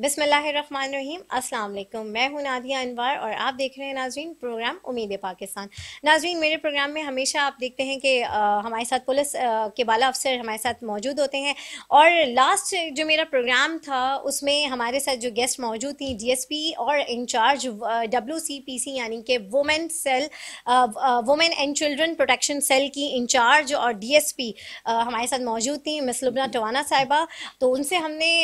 बिसमीम अल्लाम मैं हूं नादिया अनवार और आप देख रहे हैं नाजरीन प्रोग्राम उम्मीद पाकिस्तान नाजरीन मेरे प्रोग्राम में हमेशा आप देखते हैं कि हमारे साथ पुलिस के बाला अफसर हमारे साथ मौजूद होते हैं और लास्ट जो मेरा प्रोग्राम था उसमें हमारे साथ जो गेस्ट मौजूद थी पी और incharge W C P C यानी कि women cell women and children protection cell की इंचार्ज और डी एस पी हमारे साथ मौजूद थी मिस लुबना टवाना साहिबा तो उनसे हमने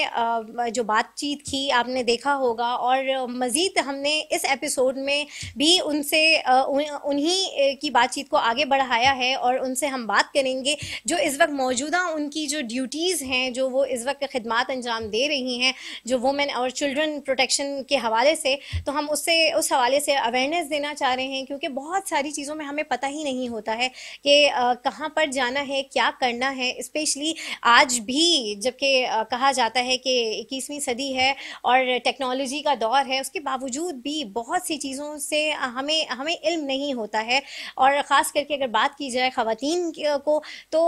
जो बातचीत की आपने देखा होगा और मज़ीद हमने इस एपिसोड में भी उनसे उन्हीं की बातचीत को आगे बढ़ाया है और उनसे हम बात करेंगे जो इस वक्त मौजूदा उनकी जो ड्यूटीज़ हैं जो वो इस वक्त खदमात अंजाम दे रही हैं जो वुमेन और चिल्ड्रन प्रोटेक्शन के हवाले से तो हम उससे उस हवाले से अवेयरनेस देना चाह रहे हैं क्योंकि बहुत सारी चीज़ों में हमें पता ही नहीं होता है कि कहाँ पर जाना है क्या करना है स्पेशली आज भी जबकि कहा जाता है कि इक्कीसवीं सदी है और टेक्नोलॉजी का दौर है उसके बावजूद भी बहुत सी चीज़ों से हमें हमें इल्म नहीं होता है और ख़ास करके अगर बात की जाए ख़वान को तो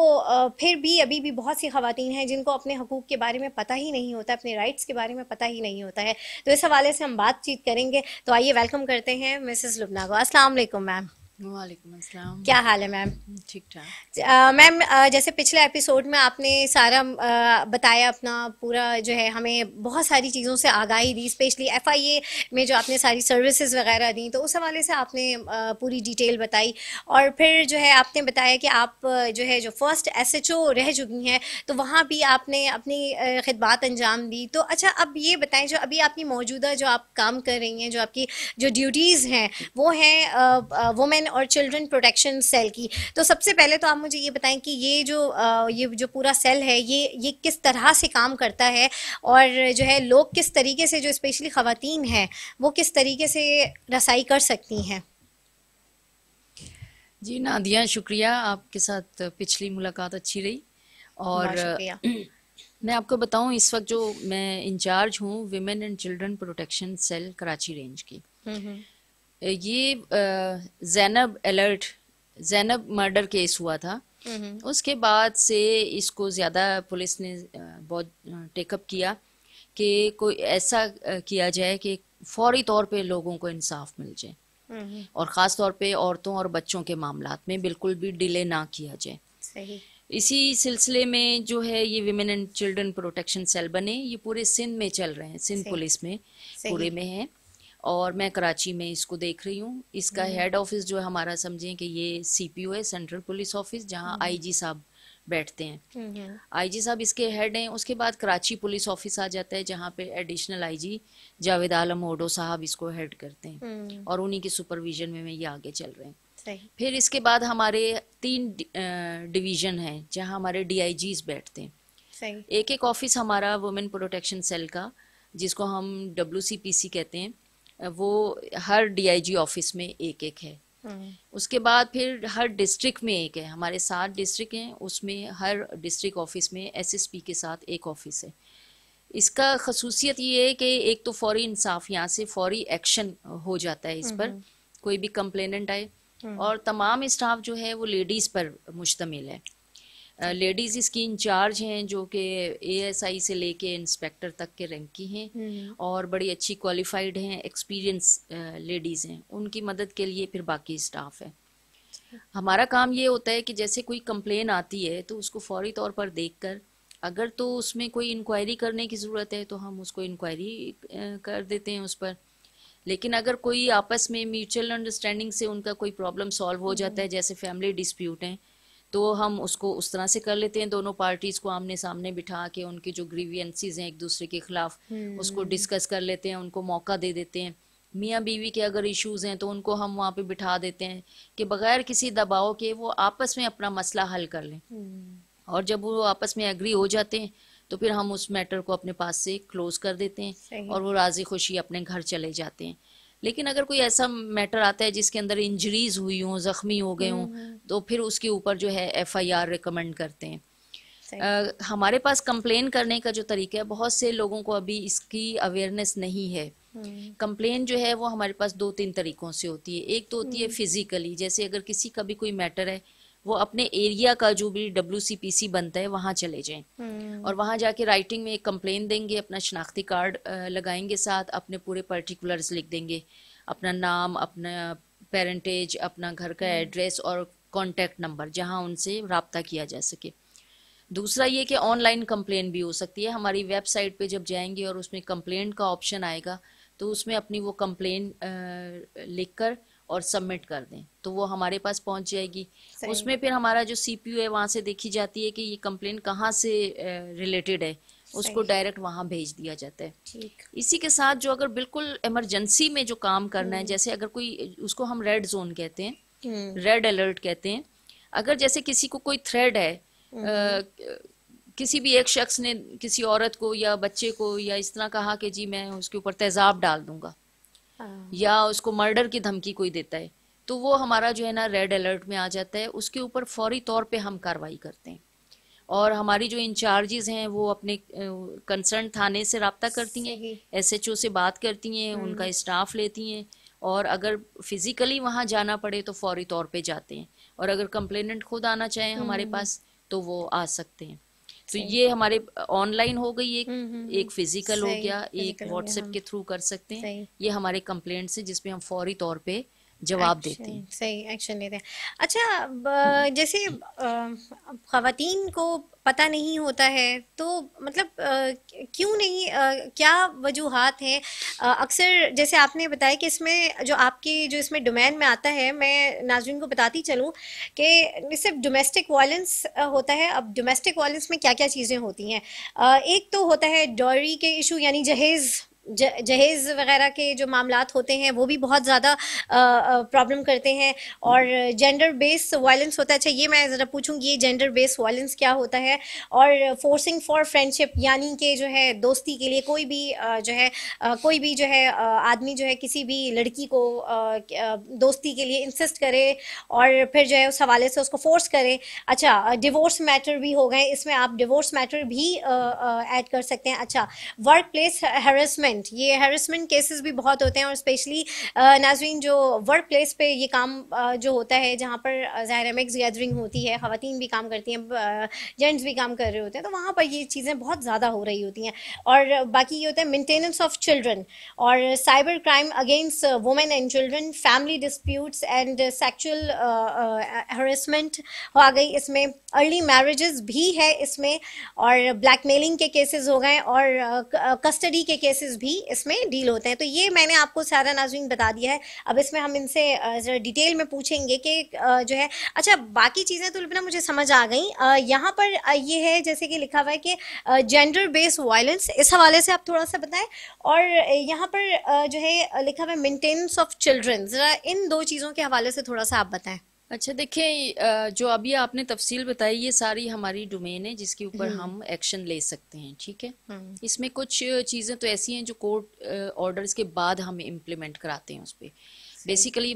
फिर भी अभी भी बहुत सी ख़वान हैं जिनको अपने हकूक़ के बारे में पता ही नहीं होता अपने राइट्स के बारे में पता ही नहीं होता है तो इस हवाले से हम बातचीत करेंगे तो आइए वेलकम करते हैं मिसेस लुबना को असलम मैम वालेकुम क्या हाल है मैम ठीक ठाक मैम जैसे पिछले एपिसोड में आपने सारा uh, बताया अपना पूरा जो है हमें बहुत सारी चीज़ों से आगाही दी स्पेशली एफआईए में जो आपने सारी सर्विसेज वगैरह दी तो उस हवाले से आपने uh, पूरी डिटेल बताई और फिर जो है आपने बताया कि आप जो है जो फर्स्ट एसएचओ रह चुकी हैं तो वहाँ भी आपने अपनी खिदबात अंजाम दी तो अच्छा अब ये बताएं जो अभी आपकी मौजूदा जो आप काम कर रही हैं जो आपकी जो ड्यूटीज़ हैं वो हैं वुमेन वुमेन और चिल्ड्रन प्रोटेक्शन सेल की तो सबसे पहले तो आप मुझे ये बताएं कि ये जो आ, ये जो पूरा सेल है ये ये किस तरह से काम करता है और जो है लोग किस तरीके से जो स्पेशली खातन हैं वो किस तरीके से रसाई कर सकती हैं जी नादिया शुक्रिया आपके साथ पिछली मुलाकात अच्छी रही और मैं आपको बताऊं इस वक्त जो मैं इंचार्ज हूं women and children protection cell Karachi range की हम्म, हम्म। ये Zainab alert Zainab murder case हुआ था उसके बाद से इसको ज़्यादा पुलिस ने बहुत टेकअप किया कि कोई ऐसा किया जाए कि फौरी तौर पे लोगों को इंसाफ मिल जाए और ख़ास तौर पे औरतों और बच्चों के मामला में बिल्कुल भी डिले ना किया जाए सही इसी सिलसिले में जो है ये women and children protection cell बने ये पूरे सिंध में चल रहे हैं सिंध पुलिस में पूरे में है और मैं कराची में इसको देख रही हूँ इसका हेड हम्म। ऑफिस जो है हमारा समझें कि ये सीपीओ है सेंट्रल पुलिस ऑफिस जहाँ आईजी हम्म। साहब बैठते हैं आईजी हम्म, साहब इसके हेड हैं उसके बाद कराची पुलिस ऑफिस आ जाता है जहाँ पे एडिशनल आईजी जावेद आलम ओडो साहब इसको हेड करते हैं और उन्हीं के सुपरविजन में ये आगे चल रहे हैं फिर इसके बाद हमारे तीन डिवीजन है जहाँ हमारे डीआईजीज बैठते हैं एक एक ऑफिस हमारा वुमेन प्रोटेक्शन सेल का जिसको हम डब्ल्यू कहते हैं वो हर डीआईजी ऑफिस में एक एक है हम्म। उसके बाद फिर हर डिस्ट्रिक्ट में एक है हमारे सात डिस्ट्रिक्ट हैं उसमें हर डिस्ट्रिक्ट ऑफिस में एसएसपी के साथ एक ऑफिस है इसका खसूसियत ये है कि एक तो फौरी इंसाफ यहाँ से फौरी एक्शन हो जाता है इस पर हम्म। कोई भी कंप्लेनेंट आए हम्म। और तमाम स्टाफ जो है वो लेडीज पर मुश्तमिल है लेडीज़ इसकी इंचार्ज हैं जो कि एएसआई से लेके इंस्पेक्टर तक के रैंक की हैं हम्म। और बड़ी अच्छी क्वालिफाइड हैं एक्सपीरियंस लेडीज़ हैं उनकी मदद के लिए फिर बाकी स्टाफ है हमारा काम ये होता है कि जैसे कोई कंप्लेन आती है तो उसको फौरी तौर पर देखकर अगर तो उसमें कोई इंक्वायरी करने की ज़रूरत है तो हम उसको इंक्वायरी कर देते हैं उस पर लेकिन अगर कोई आपस में म्यूचुअल अंडरस्टैंडिंग से उनका कोई प्रॉब्लम सॉल्व हो जाता है हम्म। जैसे फैमिली डिस्प्यूट हैं तो हम उसको उस तरह से कर लेते हैं दोनों पार्टीज को आमने सामने बिठा के उनके जो ग्रीवियंसीज हैं एक दूसरे के खिलाफ उसको डिस्कस हम्म। कर लेते हैं उनको मौका दे देते हैं मियाँ बीवी के अगर इश्यूज़ हैं तो उनको हम वहाँ पे बिठा देते हैं कि बगैर किसी दबाव के वो आपस में अपना मसला हल कर लें हम्म। और जब वो आपस में एग्री हो जाते हैं तो फिर हम उस मैटर को अपने पास से क्लोज कर देते हैं और वो राजी खुशी अपने घर चले जाते हैं लेकिन अगर कोई ऐसा मैटर आता है जिसके अंदर इंजरीज हुई हों जख्मी हो गए हों हम्म। तो फिर उसके ऊपर जो है एफ आई आर रिकमेंड करते हैं आ, हमारे पास कंप्लेन करने का जो तरीका है बहुत से लोगों को अभी इसकी अवेयरनेस नहीं है कंप्लेन हम्म। जो है वो हमारे पास दो तीन तरीकों से होती है एक तो होती है फिजिकली हम्म। जैसे अगर किसी का भी कोई मैटर है वो अपने एरिया का जो भी डब्ल्यू बनता है वहां चले जाए हम्म। और वहां जाके राइटिंग में एक कंप्लेन देंगे अपना शनाख्ती कार्ड लगाएंगे साथ अपने पूरे पर्टिकुलर्स लिख देंगे अपना नाम अपना पेरेंटेज अपना घर का एड्रेस हम्म। और कॉन्टेक्ट नंबर जहाँ उनसे रबता किया जा सके दूसरा ये कि ऑनलाइन कंप्लेन भी हो सकती है हमारी वेबसाइट पे जब जाएंगे और उसमें कंप्लेंट का ऑप्शन आएगा तो उसमें अपनी वो कंप्लेन लिखकर और सबमिट कर दें तो वो हमारे पास पहुंच जाएगी उसमें फिर हमारा जो सीपीयू है वहाँ से देखी जाती है कि ये कंप्लेन कहाँ से रिलेटेड है उसको डायरेक्ट वहाँ भेज दिया जाता है ठीक इसी के साथ जो अगर बिल्कुल इमरजेंसी में जो काम करना है हम्म। जैसे अगर कोई उसको हम रेड जोन कहते हैं रेड हम्म। अलर्ट कहते हैं अगर जैसे किसी को कोई थ्रेड है हम्म। किसी भी एक शख्स ने किसी औरत को या बच्चे को या इस तरह कहा कि जी मैं उसके ऊपर तेजाब डाल दूंगा हाँ। या उसको मर्डर की धमकी कोई देता है तो वो हमारा जो है ना रेड अलर्ट में आ जाता है उसके ऊपर फौरी तौर पे हम कार्रवाई करते हैं और हमारी जो इंचार्जेज हैं वो अपने कंसर्न थाने से रबता करती हैं ओ से बात करती हैं हम्म। उनका स्टाफ लेती हैं और अगर फिजिकली वहाँ जाना पड़े तो फौरी तौर पे जाते हैं और अगर कंप्लेनेंट खुद आना चाहें हमारे हम्म। पास तो वो आ सकते हैं तो ये हमारे ऑनलाइन हो गई एक हम्म, हम्म, एक फिजिकल हम्म। हो गया एक व्हाट्सएप के थ्रू कर सकते हैं ये हमारे कंप्लेंट्स है जिसपे हम फौरी तौर पे जवाब देते हैं सही एक्शन लेते हैं अच्छा जैसे खातन को पता नहीं होता है तो मतलब क्यों नहीं क्या वजूहत हैं अक्सर जैसे आपने बताया कि इसमें जो आपके जो इसमें डोमेन में आता है मैं नाजरन को बताती चलूँ कि सिर्फ डोमेस्टिक वायलेंस होता है अब डोमेस्टिक वायलेंस में क्या क्या चीज़ें होती हैं एक तो होता है डॉरी के इशू यानी जहेज़ जहेज वगैरह के जो मामला होते हैं वो भी बहुत ज़्यादा प्रॉब्लम करते हैं और जेंडर बेस वायलेंस होता है अच्छा ये मैं ज़रा पूछूंगी ये जेंडर बेस वायलेंस क्या होता है और फोर्सिंग फॉर फ्रेंडशिप यानी कि जो है दोस्ती के लिए कोई भी जो है कोई भी जो है आदमी जो है किसी भी लड़की को दोस्ती के लिए इंसिस्ट करे और फिर जो है उस हवाले से उसको फोर्स करे अच्छा डिवोर्स मैटर भी हो गए इसमें आप डिवोर्स मैटर भी ऐड कर सकते हैं अच्छा वर्क प्लेस हेरसमेंट हेरसमेंट ये हेरेसमेंट केसेस भी बहुत होते हैं और स्पेशली नाजरीन जो वर्क प्लेस पे ये काम जो होता है जहाँ पर ज़ाहिर गैदरिंग होती है ख़वान भी काम करती हैं जेंट्स भी काम कर रहे होते हैं तो वहाँ पर ये चीज़ें बहुत ज़्यादा हो रही होती हैं और बाकी ये होता है मेंटेनेंस ऑफ चिल्ड्रन और cyber crime against women and children family disputes and sexual harassment आ गई इसमें अर्ली मैरिजेस भी है इसमें और ब्लैकमेलिंग के केसेस हो गए और कस्टडी के केसेस भी इसमें डील होते हैं तो ये मैंने आपको सारा नाजुन बता दिया है अब इसमें हम इनसे डिटेल में पूछेंगे कि जो है अच्छा बाकी चीज़ें तो लिपना मुझे समझ आ गई यहाँ पर ये है जैसे कि लिखा हुआ है कि जेंडर बेस्ड वायलेंस इस हवाले से आप थोड़ा सा बताएं और यहाँ पर जो है लिखा हुआ है मेंटेनेंस ऑफ चिल्ड्रन ज़रा इन दो चीज़ों के हवाले से थोड़ा सा आप बताएं अच्छा देखिए जो अभी आपने तफसील बताई ये सारी हमारी डोमेन है जिसके ऊपर हम्म। हम एक्शन ले सकते हैं ठीक है हम्म। इसमें कुछ चीज़ें तो ऐसी हैं जो कोर्ट ऑर्डर्स के बाद हम इम्प्लीमेंट कराते हैं उस पर बेसिकली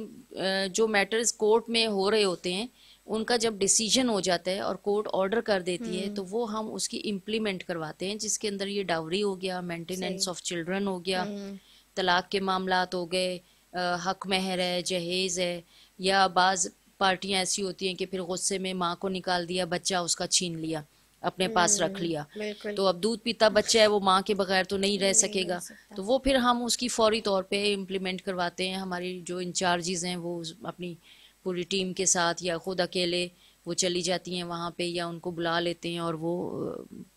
जो मैटर्स कोर्ट में हो रहे होते हैं उनका जब डिसीजन हो जाता है और कोर्ट ऑर्डर कर देती है तो हम्म। वो हम उसकी इम्प्लीमेंट करवाते हैं जिसके अंदर ये डावरी हो गया मेंटेनेंस ऑफ चिल्ड्रन हो गया तलाक के मामला हो गए हक महर है जहेज़ है या बाज़ पार्टियां ऐसी होती हैं कि फिर गुस्से में माँ को निकाल दिया बच्चा उसका छीन लिया अपने पास रख हम्म, लिया तो अब दूध पीता बच्चा है वो माँ के बगैर तो नहीं रह सकेगा तो वो फिर हम उसकी फौरी तौर पे इम्प्लीमेंट करवाते हैं हमारी जो इंचार्जेज हैं वो अपनी पूरी टीम के साथ या खुद अकेले वो चली जाती हैं वहाँ पे या उनको बुला लेते हैं और वो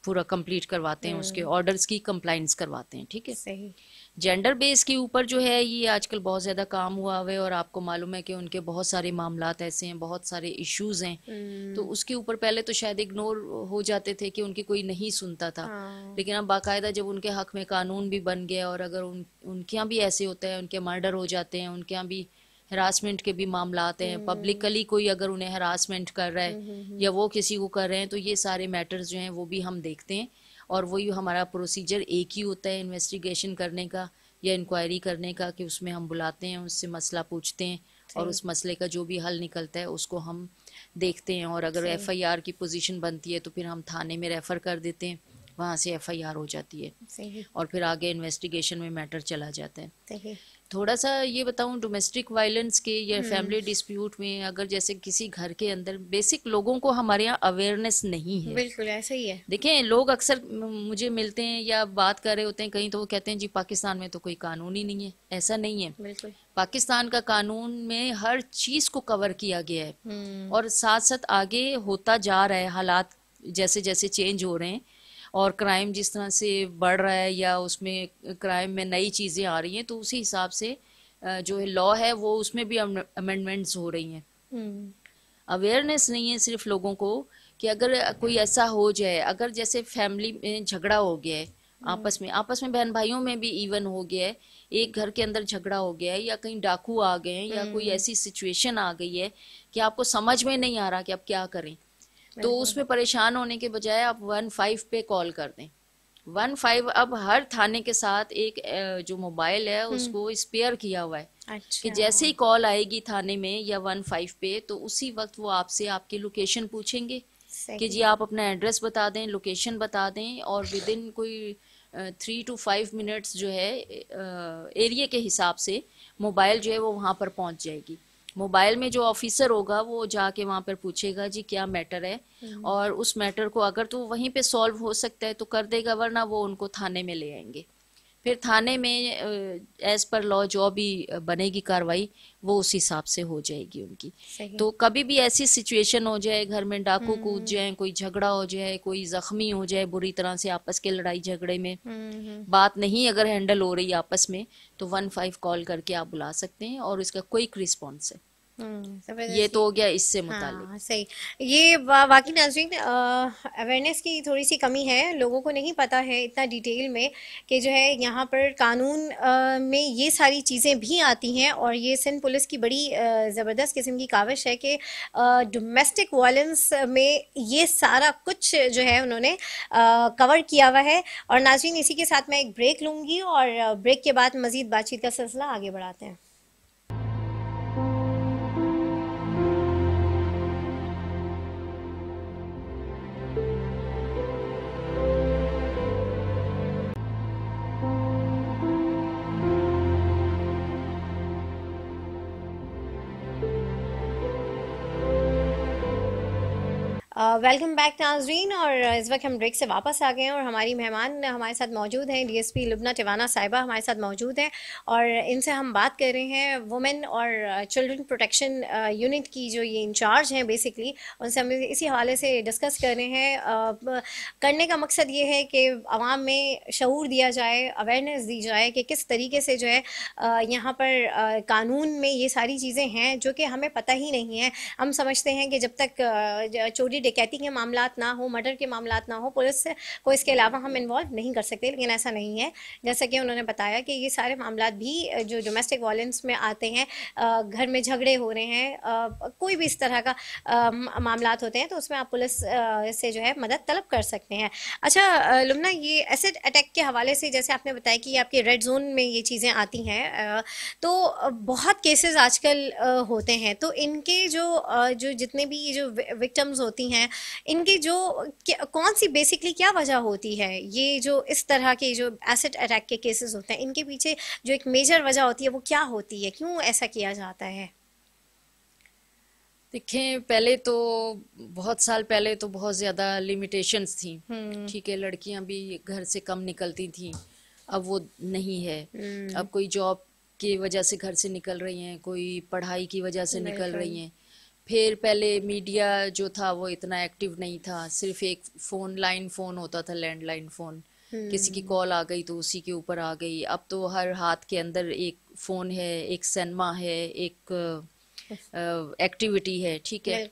पूरा कंप्लीट करवाते हैं उसके ऑर्डर्स हम्म। की कंप्लाइंस करवाते हैं ठीक है सही जेंडर बेस के ऊपर जो है ये आजकल बहुत ज़्यादा काम हुआ हुआ है और आपको मालूम है कि उनके बहुत सारे मामला ऐसे हैं बहुत सारे इश्यूज हैं हम्म। तो उसके ऊपर पहले तो शायद इग्नोर हो जाते थे कि उनकी कोई नहीं सुनता था हाँ। लेकिन अब बाकायदा जब उनके हक में कानून भी बन गया और अगर उन उनके यहाँ भी ऐसे होते हैं उनके मर्डर हो जाते हैं उनके यहाँ भी हरासमेंट के भी मामला आते हैं पब्लिकली हम्म। कोई अगर उन्हें हरासमेंट कर रहा है हम्म, या वो किसी को कर रहे हैं तो ये सारे मैटर्स जो हैं वो भी हम देखते हैं और वही हमारा प्रोसीजर एक ही होता है इन्वेस्टिगेशन करने का या इंक्वायरी करने का कि उसमें हम बुलाते हैं उससे मसला पूछते हैं और उस मसले का जो भी हल निकलता है उसको हम देखते हैं और अगर आर की पोजिशन बनती है तो फिर हम थाने में रेफ़र कर देते हैं वहाँ से आर हो जाती है और फिर आगे इन्वेस्टिगेशन में मैटर चला जाता है थोड़ा सा ये बताऊं डोमेस्टिक वायलेंस के या फैमिली हम्म। डिस्प्यूट में अगर जैसे किसी घर के अंदर बेसिक लोगों को हमारे यहाँ अवेयरनेस नहीं है बिल्कुल ऐसा ही है देखें लोग अक्सर मुझे मिलते हैं या बात कर रहे होते हैं कहीं तो वो कहते हैं जी पाकिस्तान में तो कोई कानून ही नहीं है ऐसा नहीं है बिल्कुल पाकिस्तान का कानून में हर चीज को कवर किया गया है हम्म। और साथ साथ आगे होता जा रहा है हालात जैसे जैसे चेंज हो रहे हैं और क्राइम जिस तरह से बढ़ रहा है या उसमें क्राइम में नई चीज़ें आ रही हैं तो उसी हिसाब से जो है लॉ है वो उसमें भी अमेंडमेंट्स हो रही हैं अवेयरनेस हम्म। नहीं है सिर्फ लोगों को कि अगर कोई ऐसा हो जाए अगर जैसे फैमिली में झगड़ा हो गया है हम्म। आपस में आपस में बहन भाइयों में भी इवन हो गया है एक घर के अंदर झगड़ा हो गया है या कहीं डाकू आ गए हैं या कोई हम्म। ऐसी सिचुएशन आ गई है कि आपको समझ में नहीं आ रहा कि आप क्या करें तो उसमें परेशान होने के बजाय आप वन फाइव पे कॉल कर दें वन फाइव अब हर थाने के साथ एक जो मोबाइल है हम्म। उसको स्पेयर किया हुआ है अच्छा। कि जैसे ही कॉल आएगी थाने में या वन फाइव पे तो उसी वक्त वो आपसे आपकी लोकेशन पूछेंगे कि जी आप अपना एड्रेस बता दें लोकेशन बता दें और विद इन कोई थ्री टू फाइव मिनट्स जो है एरिया के हिसाब से मोबाइल जो है वो वहाँ पर पहुँच जाएगी मोबाइल में जो ऑफिसर होगा वो जाके वहां पर पूछेगा जी क्या मैटर है हम्म। और उस मैटर को अगर तो वहीं पे सॉल्व हो सकता है तो कर देगा वरना वो उनको थाने में ले आएंगे फिर थाने में एज पर लॉ जो भी बनेगी कार्रवाई वो उस हिसाब से हो जाएगी उनकी तो कभी भी ऐसी सिचुएशन हो जाए घर में डाकू हम्म। कूद जाए कोई झगड़ा हो जाए कोई जख्मी हो जाए बुरी तरह से आपस के लड़ाई झगड़े में हम्म, हम्म। बात नहीं अगर हैंडल हो रही आपस में तो वन फाइव कॉल करके आप बुला सकते हैं और इसका क्विक रिस्पॉन्स है हम्म। ये तो हो गया इससे हाँ, हाँ सही ये वाकई नाजरीन अवेयरनेस की थोड़ी सी कमी है लोगों को नहीं पता है इतना डिटेल में कि जो है यहाँ पर कानून आ, में ये सारी चीज़ें भी आती हैं और ये सिंध पुलिस की बड़ी ज़बरदस्त किस्म की काविश है कि डोमेस्टिक वायलेंस में ये सारा कुछ जो है उन्होंने आ, कवर किया हुआ है और नाजरीन इसी के साथ मैं एक ब्रेक लूँगी और ब्रेक के बाद मज़ीद बातचीत का सिलसिला आगे बढ़ाते हैं वेलकम बैक नाजरीन और uh, इस वक्त हम ब्रेक से वापस आ गए हैं और हमारी मेहमान हमारे साथ मौजूद हैं डीएसपी लुबना टिवाना साहिबा हमारे साथ मौजूद हैं और इनसे हम बात कर रहे हैं वुमेन और चिल्ड्रन प्रोटेक्शन यूनिट की जो ये इंचार्ज हैं बेसिकली उनसे हम इसी हवाले से डिस्कस कर रहे हैं uh, करने का मकसद ये है कि आवाम में शूर दिया जाए अवेयरनेस दी जाए कि किस तरीके से जो है uh, यहाँ पर कानून में ये सारी चीज़ें हैं जो कि हमें पता ही नहीं है हम समझते हैं कि जब तक चोरी डिकै डकैती के मामला ना हो मर्डर के मामला ना हो पुलिस को इसके अलावा हम इन्वॉल्व नहीं कर सकते लेकिन ऐसा नहीं है जैसा कि उन्होंने बताया कि ये सारे मामला भी जो डोमेस्टिक वायलेंस में आते हैं घर में झगड़े हो रहे हैं कोई भी इस तरह का मामला होते हैं तो उसमें आप पुलिस से जो है मदद तलब कर सकते हैं अच्छा लुमना ये एसिड अटैक के हवाले से जैसे आपने बताया कि आपके रेड जोन में ये चीज़ें आती हैं तो बहुत केसेस आजकल होते हैं तो इनके जो जो जितने भी ये जो विक्टम्स होती हैं इनकी जो कौन सी बेसिकली क्या वजह होती है ये जो इस तरह के जो एसिड अटैक के केसेस होते हैं इनके पीछे जो एक मेजर वजह होती है वो क्या होती है क्यों ऐसा किया जाता है देखें पहले तो बहुत साल पहले तो बहुत ज़्यादा लिमिटेशंस थी हम्म। ठीक है लड़कियां भी घर से कम निकलती थी अब वो नहीं है हम्म। अब कोई जॉब की वजह से घर से निकल रही हैं कोई पढ़ाई की वजह से निकल रही हैं फिर पहले मीडिया जो था वो इतना एक्टिव नहीं था सिर्फ एक फ़ोन लाइन फ़ोन होता था लैंडलाइन फ़ोन हम्म। किसी की कॉल आ गई तो उसी के ऊपर आ गई अब तो हर हाथ के अंदर एक फ़ोन है एक सिनेमा है एक एक्टिविटी है ठीक है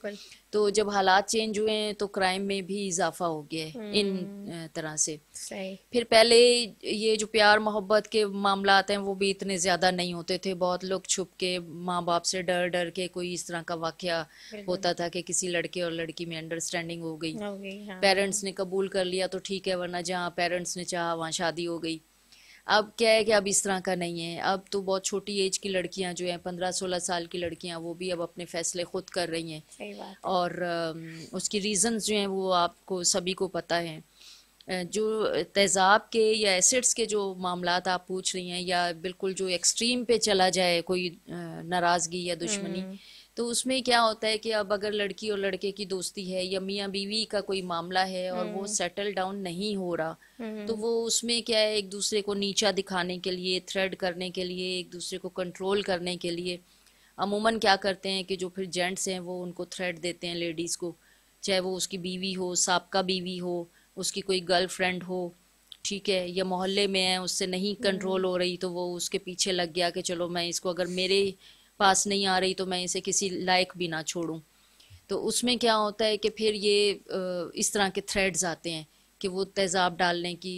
तो जब हालात चेंज हुए हैं तो क्राइम में भी इजाफा हो गया है इन हम्म। तरह से सही फिर पहले ये जो प्यार मोहब्बत के मामला हैं वो भी इतने ज़्यादा नहीं होते थे बहुत लोग छुप के माँ बाप से डर डर के कोई इस तरह का वाक्य होता था कि किसी लड़के और लड़की में अंडरस्टैंडिंग हो गई, हो गई हाँ। पेरेंट्स ने कबूल कर लिया तो ठीक है वरना जहाँ पेरेंट्स ने चाह वहाँ शादी हो गई अब क्या है कि अब इस तरह का नहीं है अब तो बहुत छोटी एज की लड़कियां जो हैं पंद्रह सोलह साल की लड़कियां वो भी अब अपने फैसले खुद कर रही हैं और उसकी रीजन जो हैं वो आपको सभी को पता है जो तेज़ाब के या एसिड्स के जो मामला आप पूछ रही हैं या बिल्कुल जो एक्सट्रीम पे चला जाए कोई नाराज़गी या दुश्मनी हम्म। तो उसमें क्या होता है कि अब अगर लड़की और लड़के की दोस्ती है या मियाँ बीवी का कोई मामला है और वो सेटल हम्म। डाउन नहीं हो रहा हम्म। तो वो उसमें क्या है एक दूसरे को नीचा दिखाने के लिए थ्रेड करने के लिए एक दूसरे को कंट्रोल करने के लिए अमूमन क्या करते हैं कि जो फिर जेंट्स हैं वो उनको थ्रेड देते हैं लेडीज़ को चाहे वो उसकी बीवी हो सबका बीवी हो उसकी कोई गर्लफ्रेंड हो ठीक है या मोहल्ले में है उससे नहीं कंट्रोल हम्म। हो रही तो वो उसके पीछे लग गया कि चलो मैं इसको अगर मेरे पास नहीं आ रही तो मैं इसे किसी लायक भी ना छोड़ूं तो उसमें क्या होता है कि फिर ये इस तरह के थ्रेड्स आते हैं कि वो तेज़ाब डालने की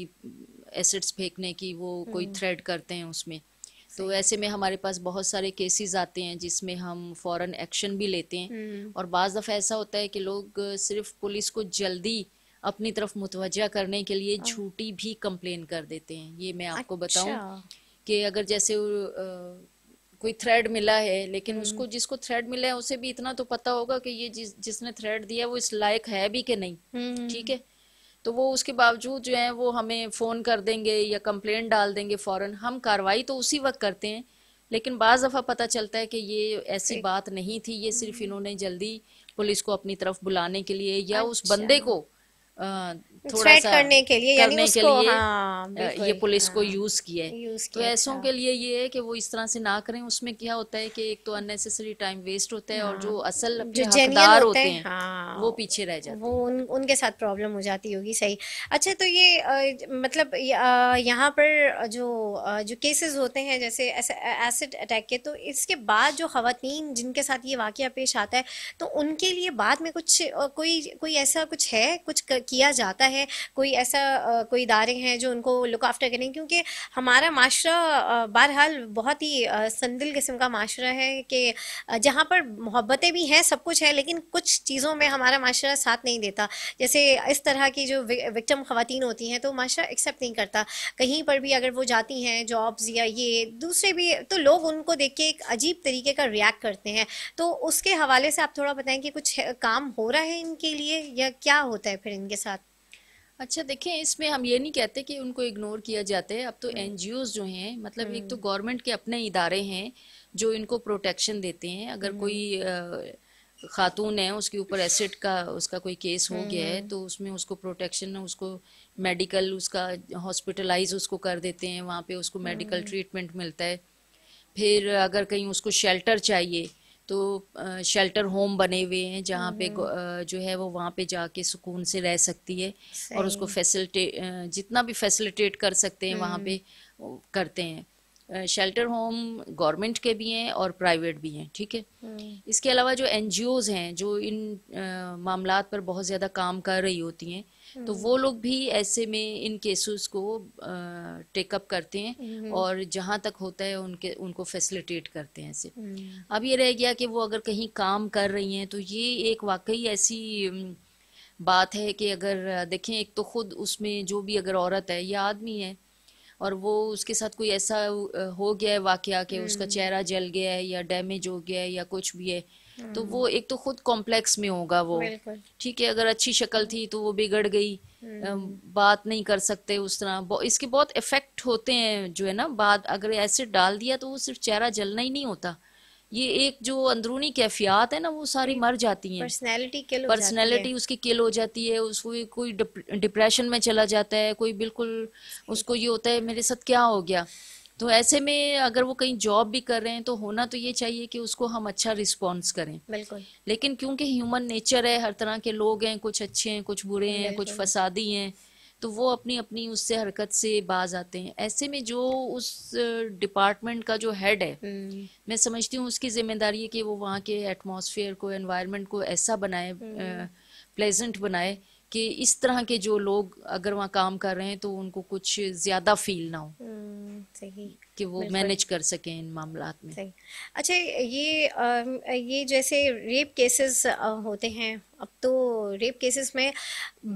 एसिड्स फेंकने की वो कोई थ्रेड हम्म। करते हैं उसमें तो ऐसे में हमारे पास बहुत सारे केसेस आते हैं जिसमें हम फॉरन एक्शन भी लेते हैं हम्म। और बज़ दफ़ा ऐसा होता है कि लोग सिर्फ पुलिस को जल्दी अपनी तरफ मुतवजा करने के लिए हाँ। झूठी भी कंप्लेन कर देते हैं ये मैं आपको अच्छा। बताऊं कि अगर जैसे कोई थ्रेड मिला है लेकिन हम्म। उसको जिसको थ्रेड मिला है उसे भी इतना तो पता होगा कि ये जिस जिसने थ्रेड दिया वो इस लायक है भी कि नहीं हम्म। ठीक है तो वो उसके बावजूद जो है वो हमें फ़ोन कर देंगे या कंप्लेन डाल देंगे फ़ौरन हम कार्रवाई तो उसी वक्त करते हैं लेकिन बाज़ दफ़ा पता चलता है कि ये ऐसी बात नहीं थी ये सिर्फ हम्म। इन्होंने जल्दी पुलिस को अपनी तरफ बुलाने के लिए या अच्छा। उस बंदे को थोड़ा सा करने के लिए करने उसको, के लिए हाँ, ये पुलिस हाँ, को यूज किया है तो ऐसों अच्छा। के लिए ये है कि वो इस तरह से ना करें उसमें क्या होता है कि एक तो अननेसेसरी टाइम वेस्ट होता है हाँ, और जो असल जो हकदार होते हैं हाँ, वो पीछे रह जाते वो उन, उनके साथ प्रॉब्लम हो जाती होगी सही अच्छा तो ये आ, मतलब यहाँ पर जो जो केसेस होते हैं जैसे एसिड अटैक के तो इसके बाद जो खातन जिनके साथ ये वाक़ पेश आता है तो उनके लिए बाद में कुछ कोई कोई ऐसा कुछ है कुछ किया जाता है कोई ऐसा कोई इदारे हैं जो उनको लुक आफ्टर करें क्योंकि हमारा माशरा बहरहाल बहुत ही संदिल किस्म का माशरा है कि जहाँ पर मोहब्बतें भी हैं सब कुछ है लेकिन कुछ चीज़ों में हमारा माशरा साथ नहीं देता जैसे इस तरह की जो विक्टम ख़वान होती हैं तो माशरा एक्सेप्ट नहीं करता कहीं पर भी अगर वो जाती हैं जॉब्स या ये दूसरे भी तो लोग उनको देख के एक अजीब तरीके का रिएक्ट करते हैं तो उसके हवाले से आप थोड़ा बताएं कि कुछ काम हो रहा है इनके लिए या क्या होता है फिर इनके के साथ अच्छा देखें इसमें हम ये नहीं कहते कि उनको इग्नोर किया जाता है अब तो एन हम्म। जो हैं मतलब एक तो गवर्नमेंट हम्म। के अपने इदारे हैं जो इनको प्रोटेक्शन देते हैं अगर कोई हम्म। खातून है उसके ऊपर एसिड का उसका कोई केस हो गया है तो उसमें उसको प्रोटेक्शन उसको मेडिकल उसका हॉस्पिटलाइज उसको कर देते हैं वहाँ पे उसको मेडिकल ट्रीटमेंट मिलता है फिर अगर कहीं उसको शेल्टर चाहिए तो शेल्टर होम बने हुए हैं जहाँ पे हम्म। जो है वो वहाँ पे जाके सुकून से रह सकती है और उसको फैसिलिटे जितना भी फैसिलिटेट कर सकते हैं वहाँ पे हम्म। करते हैं शेल्टर होम गवर्नमेंट के भी हैं और प्राइवेट भी हैं ठीक है हम्म। इसके अलावा जो एन हैं जो इन मामला पर बहुत ज़्यादा काम कर रही होती हैं हम्म। तो वो लोग भी ऐसे में इन केसेस को टेकअप करते हैं हम्म। और जहाँ तक होता है उनके उनको फैसिलिटेट करते हैं ऐसे हम्म। अब ये रह गया कि वो अगर कहीं काम कर रही हैं तो ये एक वाकई ऐसी बात है कि अगर देखें एक तो खुद उसमें जो भी अगर औरत है या आदमी है और वो उसके साथ कोई ऐसा हो गया है वाकया कि उसका चेहरा जल गया है या डैमेज हो गया है या कुछ भी है तो वो हम्म। एक तो खुद कॉम्प्लेक्स में होगा वो ठीक है अगर अच्छी शक्ल थी तो वो बिगड़ गई हम्म। बात नहीं कर सकते उस तरह इसके बहुत इफेक्ट होते हैं जो है ना बाद अगर एसिड डाल दिया तो वो सिर्फ चेहरा जलना ही नहीं होता ये एक जो अंदरूनी कैफियात है ना वो सारी मर जाती है पर्सनैलिटी उसकी किल हो जाती है उसको कोई डिप्रेशन में चला जाता है कोई बिल्कुल उसको ये होता है मेरे साथ क्या हो गया तो ऐसे में अगर वो कहीं जॉब भी कर रहे हैं तो होना तो ये चाहिए कि उसको हम अच्छा रिस्पॉन्स करें बिल्कुल लेकिन क्योंकि ह्यूमन नेचर है हर तरह के लोग हैं कुछ अच्छे हैं कुछ बुरे हैं कुछ फसादी हैं तो वो अपनी अपनी उससे हरकत से बाज आते हैं ऐसे में जो उस डिपार्टमेंट का जो हेड है हम्म। मैं समझती हूँ उसकी जिम्मेदारी है कि वो वहाँ के एटमोसफियर को एनवायरमेंट को ऐसा बनाए प्लेजेंट हम्म। बनाए कि इस तरह के जो लोग अगर वहाँ काम कर रहे हैं तो उनको कुछ ज़्यादा फील ना हो हम्म, सही कि वो मैनेज कर सके इन मामला में सही अच्छा ये ये जैसे रेप केसेस होते हैं अब तो रेप केसेस में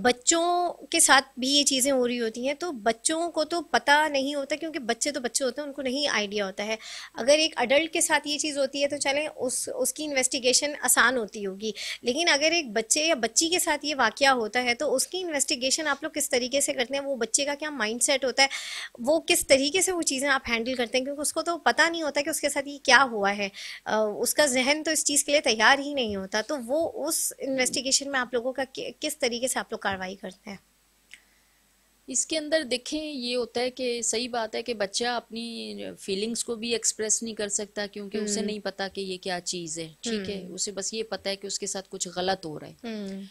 बच्चों के साथ भी ये चीज़ें हो रही होती हैं तो बच्चों को तो पता नहीं होता क्योंकि बच्चे तो बच्चे होते हैं उनको नहीं आइडिया होता है अगर एक अडल्ट के साथ ये चीज़ होती है तो चलें उस उसकी इन्वेस्टिगेशन आसान होती होगी लेकिन अगर एक बच्चे या बच्ची के साथ ये वाक़ होता है तो उसकी इन्वेस्टिगेशन आप लोग किस तरीके से करते हैं वो बच्चे का क्या माइंड होता है वो किस तरीके से वो चीज़ें आप हैंडल करते हैं क्योंकि उसको तो पता नहीं होता कि उसके साथ ये क्या हुआ है उसका जहन तो इस चीज़ के लिए तैयार ही नहीं होता तो वो उस इन्वेस्ट इन्वेस्टिगेशन में आप लोगों का कि, किस तरीके से आप लोग कार्रवाई करते हैं इसके अंदर देखें ये होता है कि सही बात है कि बच्चा अपनी फीलिंग्स को भी एक्सप्रेस नहीं कर सकता क्योंकि उसे हम्म। नहीं पता कि ये क्या चीज़ है ठीक है हम्म। उसे बस ये पता है कि उसके साथ कुछ गलत हो रहा है हम्म।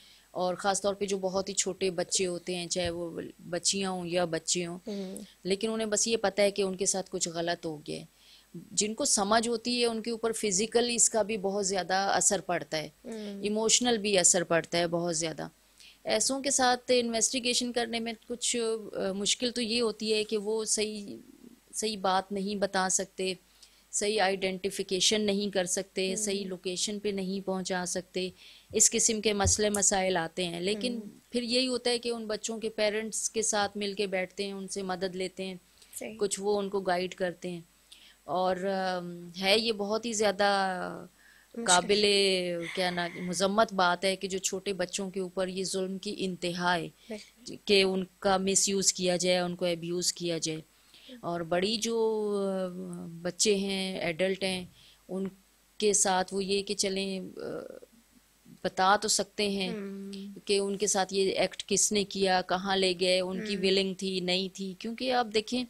और ख़ास तौर पे जो बहुत ही छोटे बच्चे होते हैं चाहे वो बच्चियाँ हों या बच्चे हों लेकिन उन्हें बस ये पता है कि उनके साथ कुछ गलत हो गया है जिनको समझ होती है उनके ऊपर फिजिकल इसका भी बहुत ज़्यादा असर पड़ता है इमोशनल हम्म। भी असर पड़ता है बहुत ज़्यादा ऐसों के साथ इन्वेस्टिगेशन करने में कुछ मुश्किल तो ये होती है कि वो सही सही बात नहीं बता सकते सही आइडेंटिफिकेशन नहीं कर सकते सही लोकेशन हम्म। पे नहीं पहुंचा सकते इस किस्म के मसले मसाइल आते हैं लेकिन हम्म। फिर यही होता है कि उन बच्चों के पेरेंट्स के साथ मिल के बैठते हैं उनसे मदद लेते हैं कुछ वो उनको गाइड करते हैं और है ये बहुत ही ज़्यादा काबिल क्या ना मजम्मत बात है कि जो छोटे बच्चों के ऊपर ये जुल्म की इंतहा है कि उनका मिसयूज़ किया जाए उनको एब्यूज़ किया जाए और बड़ी जो बच्चे हैं एडल्ट हैं उनके साथ वो ये कि चले बता तो सकते हैं हम्म। कि उनके साथ ये एक्ट किसने किया कहाँ ले गए उनकी हम्म। विलिंग थी नहीं थी क्योंकि आप देखें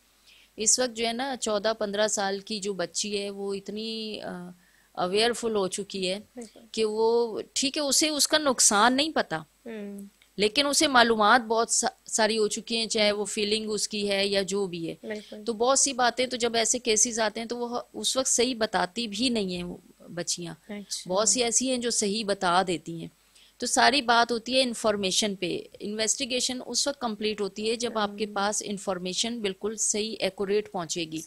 इस वक्त जो है ना चौदह पंद्रह साल की जो बच्ची है वो इतनी अवेयरफुल हो चुकी है कि वो ठीक है उसे उसका नुकसान नहीं पता हम्म। लेकिन उसे मालूम बहुत सारी हो चुकी हैं चाहे वो फीलिंग उसकी है या जो भी है तो बहुत सी बातें तो जब ऐसे केसेस आते हैं तो वो उस वक्त सही बताती भी नहीं है बच्चियां अच्छा। बहुत सी ऐसी हैं जो सही बता देती हैं तो सारी बात होती है इन्फॉर्मेशन पे इन्वेस्टिगेशन उस वक्त कंप्लीट होती है जब आपके हम्म। पास इन्फॉर्मेशन बिल्कुल सही एक्यूरेट पहुंचेगी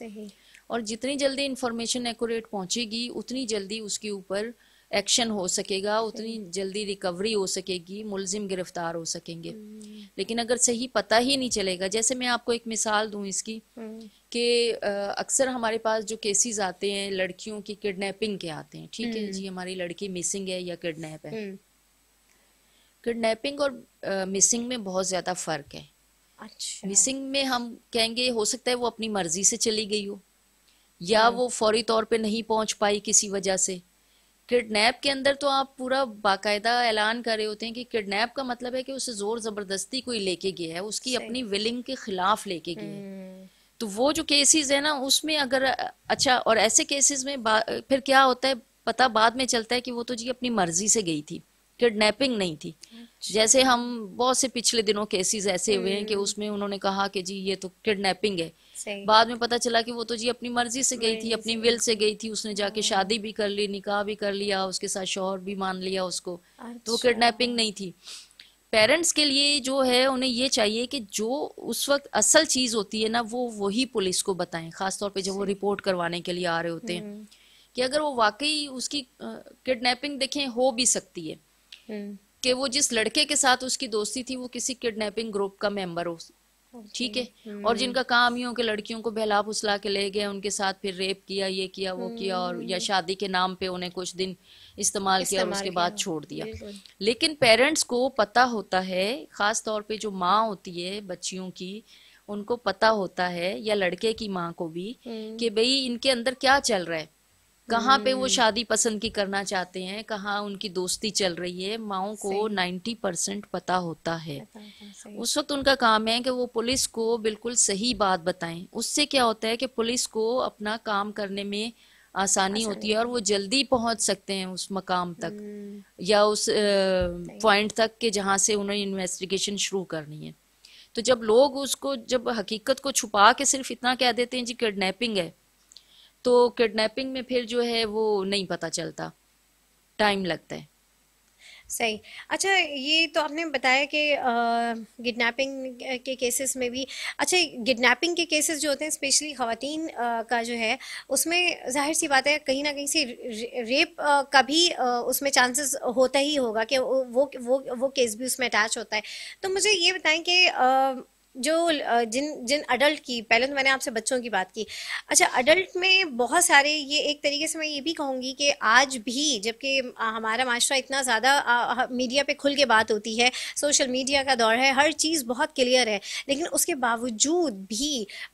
और जितनी जल्दी इन्फॉर्मेशन एक्यूरेट पहुंचेगी उतनी जल्दी उसके ऊपर एक्शन हो सकेगा उतनी जल्दी रिकवरी हो सकेगी मुलजिम गिरफ्तार हो सकेंगे हम्म। लेकिन अगर सही पता ही नहीं चलेगा जैसे मैं आपको एक मिसाल दू इसकी हम्म। कि अक्सर हमारे पास जो केसेस आते हैं लड़कियों की किडनैपिंग के आते हैं ठीक है जी हमारी लड़की मिसिंग है या किडनैप है किडनैपिंग और मिसिंग uh, में बहुत ज्यादा फर्क है अच्छा मिसिंग में हम कहेंगे हो सकता है वो अपनी मर्जी से चली गई हो या हाँ। वो फौरी तौर पे नहीं पहुंच पाई किसी वजह से किडनैप के अंदर तो आप पूरा बाकायदा ऐलान कर रहे होते हैं कि किडनैप का मतलब है कि उसे जोर जबरदस्ती कोई लेके गया है उसकी अपनी विलिंग के खिलाफ लेके गया है हम्म। तो वो जो केसेस है ना उसमें अगर uh, अच्छा और ऐसे केसेस में फिर क्या होता है पता बाद में चलता है कि वो तो जी अपनी मर्जी से गई थी किडनैपिंग नहीं थी अच्छा। जैसे हम बहुत से पिछले दिनों केसेस ऐसे हुए हैं कि हम्म। उसमें उन्होंने कहा कि जी ये तो किडनैपिंग है बाद में पता चला कि वो तो जी अपनी मर्जी से गई थी अपनी विल से गई थी उसने जाके हाँ। शादी भी कर ली निकाह भी कर लिया उसके साथ शोहर भी मान लिया उसको तो वो अच्छा। किडनैपिंग नहीं थी पेरेंट्स के लिए जो है उन्हें ये चाहिए कि जो उस वक्त असल चीज होती है ना वो वही पुलिस को बताएं खासतौर पे जब वो रिपोर्ट करवाने के लिए आ रहे होते हैं हम्म। कि अगर वो वाकई उसकी किडनैपिंग देखें हो भी सकती है हम्म। कि वो जिस लड़के के साथ उसकी दोस्ती थी वो किसी किडनैपिंग ग्रुप का मेंबर हो ठीक है और हम्म। जिनका काम ही हो कि लड़कियों को बहला फुसला के ले गए उनके साथ फिर रेप किया ये किया वो किया और हम्म। या शादी के नाम पे उन्हें कुछ दिन इस्तेमाल किया और उसके बाद छोड़ दिया लेकिन पेरेंट्स को पता होता है खास तौर पे जो माँ होती है बच्चियों की उनको पता होता है या लड़के की माँ को भी कि भाई इनके अंदर क्या चल रहा है कहाँ पे वो हम्म। शादी पसंद की करना चाहते हैं कहाँ उनकी दोस्ती चल रही है माओ को नाइन्टी परसेंट पता होता है उस वक्त उनका काम है कि वो पुलिस को बिल्कुल सही बात बताएं उससे क्या होता है कि पुलिस को अपना काम करने में आसानी होती है और वो जल्दी पहुंच सकते हैं उस मकाम तक हम्म। या उस पॉइंट तक के जहाँ से उन्हें इन्वेस्टिगेशन शुरू करनी है तो जब लोग उसको जब हकीकत को छुपा के सिर्फ इतना कह देते हैं जी किडनैपिंग है तो किडनैपिंग में फिर जो है वो नहीं पता चलता टाइम लगता है सही अच्छा ये तो आपने बताया कि किडनैपिंग के केसेस में भी अच्छा किडनैपिंग के केसेस जो होते हैं स्पेशली ख़वातीन का जो है उसमें जाहिर सी बात है कहीं ना कहीं से रेप का भी उसमें चांसेस होता ही होगा कि वो वो वो केस भी उसमें अटैच होता है तो मुझे ये बताएं कि जो जिन जिन अडल्ट की पहले तो मैंने आपसे बच्चों की बात की अच्छा अडल्ट में बहुत सारे ये एक तरीके से मैं ये भी कहूँगी कि आज भी जबकि हमारा माशरा इतना ज़्यादा मीडिया पे खुल के बात होती है सोशल मीडिया का दौर है हर चीज़ बहुत क्लियर है लेकिन उसके बावजूद भी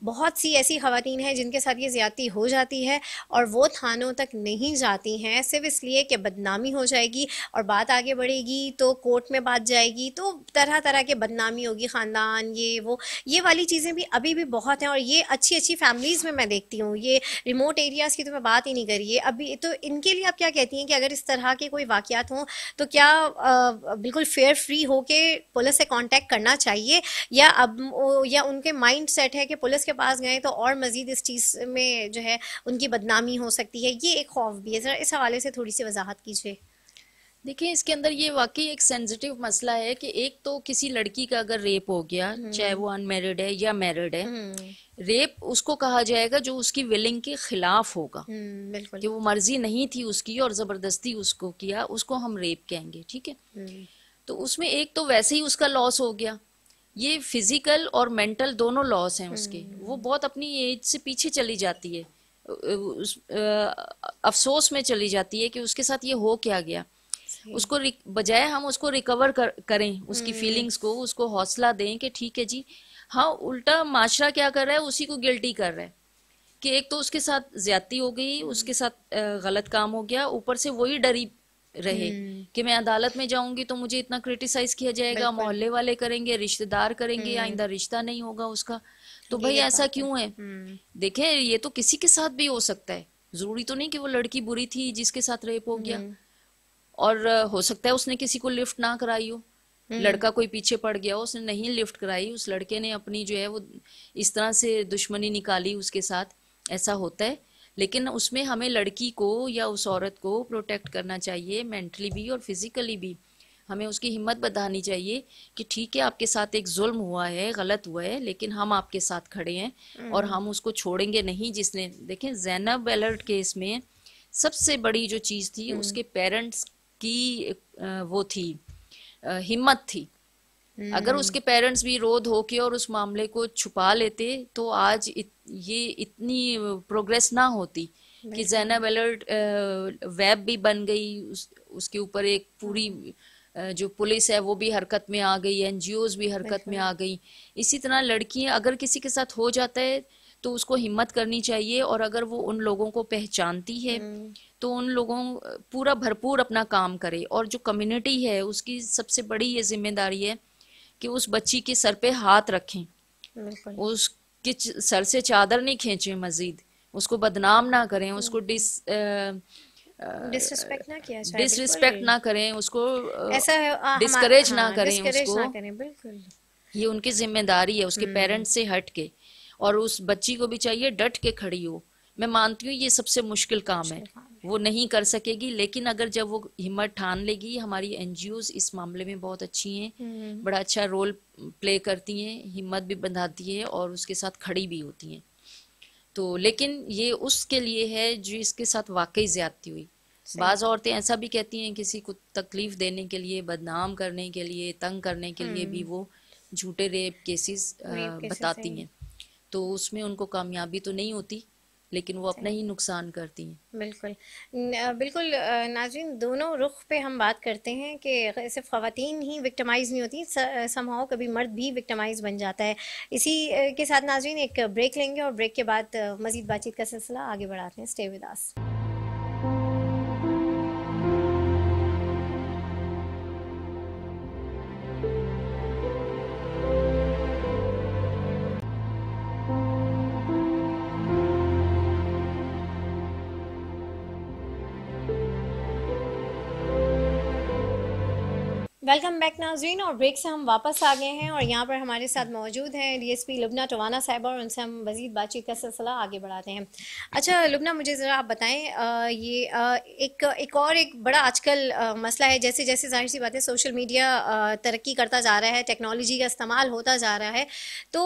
बहुत सी ऐसी खातन हैं जिनके साथ ये ज़्यादती हो जाती है और वो थानों तक नहीं जाती हैं सिर्फ इसलिए कि बदनामी हो जाएगी और बात आगे बढ़ेगी तो कोर्ट में बात जाएगी तो तरह तरह के बदनामी होगी ख़ानदान ये वो ये वाली चीज़ें भी अभी भी बहुत हैं और ये अच्छी अच्छी फैमिलीज़ में मैं देखती हूँ ये रिमोट एरियाज़ की तो मैं बात ही नहीं करी है अभी तो इनके लिए आप क्या कहती हैं कि अगर इस तरह के कोई वाक़ात हों तो क्या आ, बिल्कुल फेयर फ्री हो के पुलिस से कॉन्टेक्ट करना चाहिए या अब या उनके माइंड सेट है कि पुलिस के पास गए तो और मज़ीद इस चीज़ में जो है उनकी बदनामी हो सकती है ये एक खौफ भी है ज़रा इस हवाले से थोड़ी सी वजाहत कीजिए देखिए इसके अंदर ये वाकई एक सेंसिटिव मसला है कि एक तो किसी लड़की का अगर रेप हो गया हम्म। चाहे वो अनमेरिड है या मैरिड है रेप हम्म। उसको कहा जाएगा जो उसकी विलिंग के खिलाफ होगा हम्म, कि वो मर्जी नहीं थी उसकी और जबरदस्ती उसको किया उसको हम रेप कहेंगे ठीक है तो उसमें एक तो वैसे ही उसका लॉस हो गया ये फिजिकल और मेंटल दोनों लॉस हैं उसके वो बहुत अपनी एज से पीछे चली जाती है अफसोस में चली जाती है कि उसके साथ ये हो क्या गया उसको बजाय हम उसको रिकवर कर, करें उसकी फीलिंग्स हम्म। को उसको हौसला दें कि ठीक है जी हाँ उल्टा माशरा क्या कर रहा है उसी को गिल्टी कर रहा है कि एक तो उसके साथ ज्यादती हो गई हम्म। उसके साथ गलत काम हो गया ऊपर से वही डरी रहे हम्म। कि मैं अदालत में जाऊंगी तो मुझे इतना क्रिटिसाइज किया जाएगा मोहल्ले वाले करेंगे रिश्तेदार करेंगे आइंदा रिश्ता नहीं होगा उसका तो भाई ऐसा क्यों है देखें ये तो किसी के साथ भी हो सकता है जरूरी तो नहीं कि वो लड़की बुरी थी जिसके साथ रेप हो गया और हो सकता है उसने किसी को लिफ्ट ना कराई हो हम्म। लड़का कोई पीछे पड़ गया हो उसने नहीं लिफ्ट कराई उस लड़के ने अपनी जो है वो इस तरह से दुश्मनी निकाली उसके साथ ऐसा होता है लेकिन उसमें हमें लड़की को या उस औरत को प्रोटेक्ट करना चाहिए मेंटली भी और फिजिकली भी हमें उसकी हिम्मत बतानी चाहिए कि ठीक है आपके साथ एक जुल्म हुआ है गलत हुआ है लेकिन हम आपके साथ खड़े हैं और हम्म। हम उसको छोड़ेंगे नहीं जिसने देखें जैनब अलर्ट केस में सबसे बड़ी जो चीज़ थी हम्म। उसके पेरेंट्स की वो थी हिम्मत थी हम्म। अगर उसके पेरेंट्स भी रो धो के और उस मामले को छुपा लेते तो आज इत, ये इतनी प्रोग्रेस ना होती कि जैनब अलर्ट वेब भी बन गई उस, उसके ऊपर एक पूरी जो पुलिस है वो भी हरकत में आ गई एनजीओज भी हरकत में आ गई इसी तरह लड़कियां अगर किसी के साथ हो जाता है तो उसको हिम्मत करनी चाहिए और अगर वो उन लोगों को पहचानती है हम्म। तो उन लोगों पूरा भरपूर अपना काम करे और जो कम्युनिटी है उसकी सबसे बड़ी ये जिम्मेदारी है कि उस बच्ची के सर पे हाथ रखें उसके सर से चादर नहीं खींचे मजीद उसको बदनाम ना करें हम्म। उसको डिस आ, डिसरिस्पेक्ट ना किया जाए डिसरिस्पेक्ट ना करें उसको ऐसा डिस्करेज ना हाँ, करें उसको ना करें बिल्कुल ये उनकी जिम्मेदारी है उसके पेरेंट्स हम्म। से हट के और उस बच्ची को भी चाहिए डट के खड़ी हो मैं मानती हूँ ये सबसे मुश्किल काम है वो नहीं कर सकेगी लेकिन अगर जब वो हिम्मत ठान लेगी हमारी एनजीओ इस मामले में बहुत अच्छी हैं हम्म। बड़ा अच्छा रोल प्ले करती हैं हिम्मत भी बंधाती है और उसके साथ खड़ी भी होती हैं तो लेकिन ये उसके लिए है जो इसके साथ वाकई ज्यादती हुई बाज औरतें ऐसा भी कहती हैं किसी को तकलीफ देने के लिए बदनाम करने के लिए तंग करने के लिए भी हम्म। वो झूठे रेप केसेस बताती हैं तो उसमें उनको कामयाबी तो नहीं होती लेकिन वो अपना ही नुकसान करती हैं बिल्कुल बिल्कुल नाजिन दोनों रुख पे हम बात करते हैं कि सिर्फ ख़वान ही विक्टमाइज़ नहीं होती समाओ कभी मर्द भी विक्टमाइज़ बन जाता है इसी के साथ नाजिन एक ब्रेक लेंगे और ब्रेक के बाद मज़ीद बातचीत का सिलसिला आगे बढ़ाते हैं स्टे विद वेलकम बैक नाजरीन और ब्रेक से हम वापस आ गए हैं और यहाँ पर हमारे साथ मौजूद हैं डीएसपी लुबना टवाना साहब और उनसे हम मजीद बातचीत का सिलसिला आगे बढ़ाते हैं अच्छा लुबना मुझे ज़रा आप बताएं आ, ये आ, एक एक और एक बड़ा आजकल मसला है जैसे जैसे जाहिर सी बात है सोशल मीडिया तरक्की करता जा रहा है टेक्नोलॉजी का इस्तेमाल होता जा रहा है तो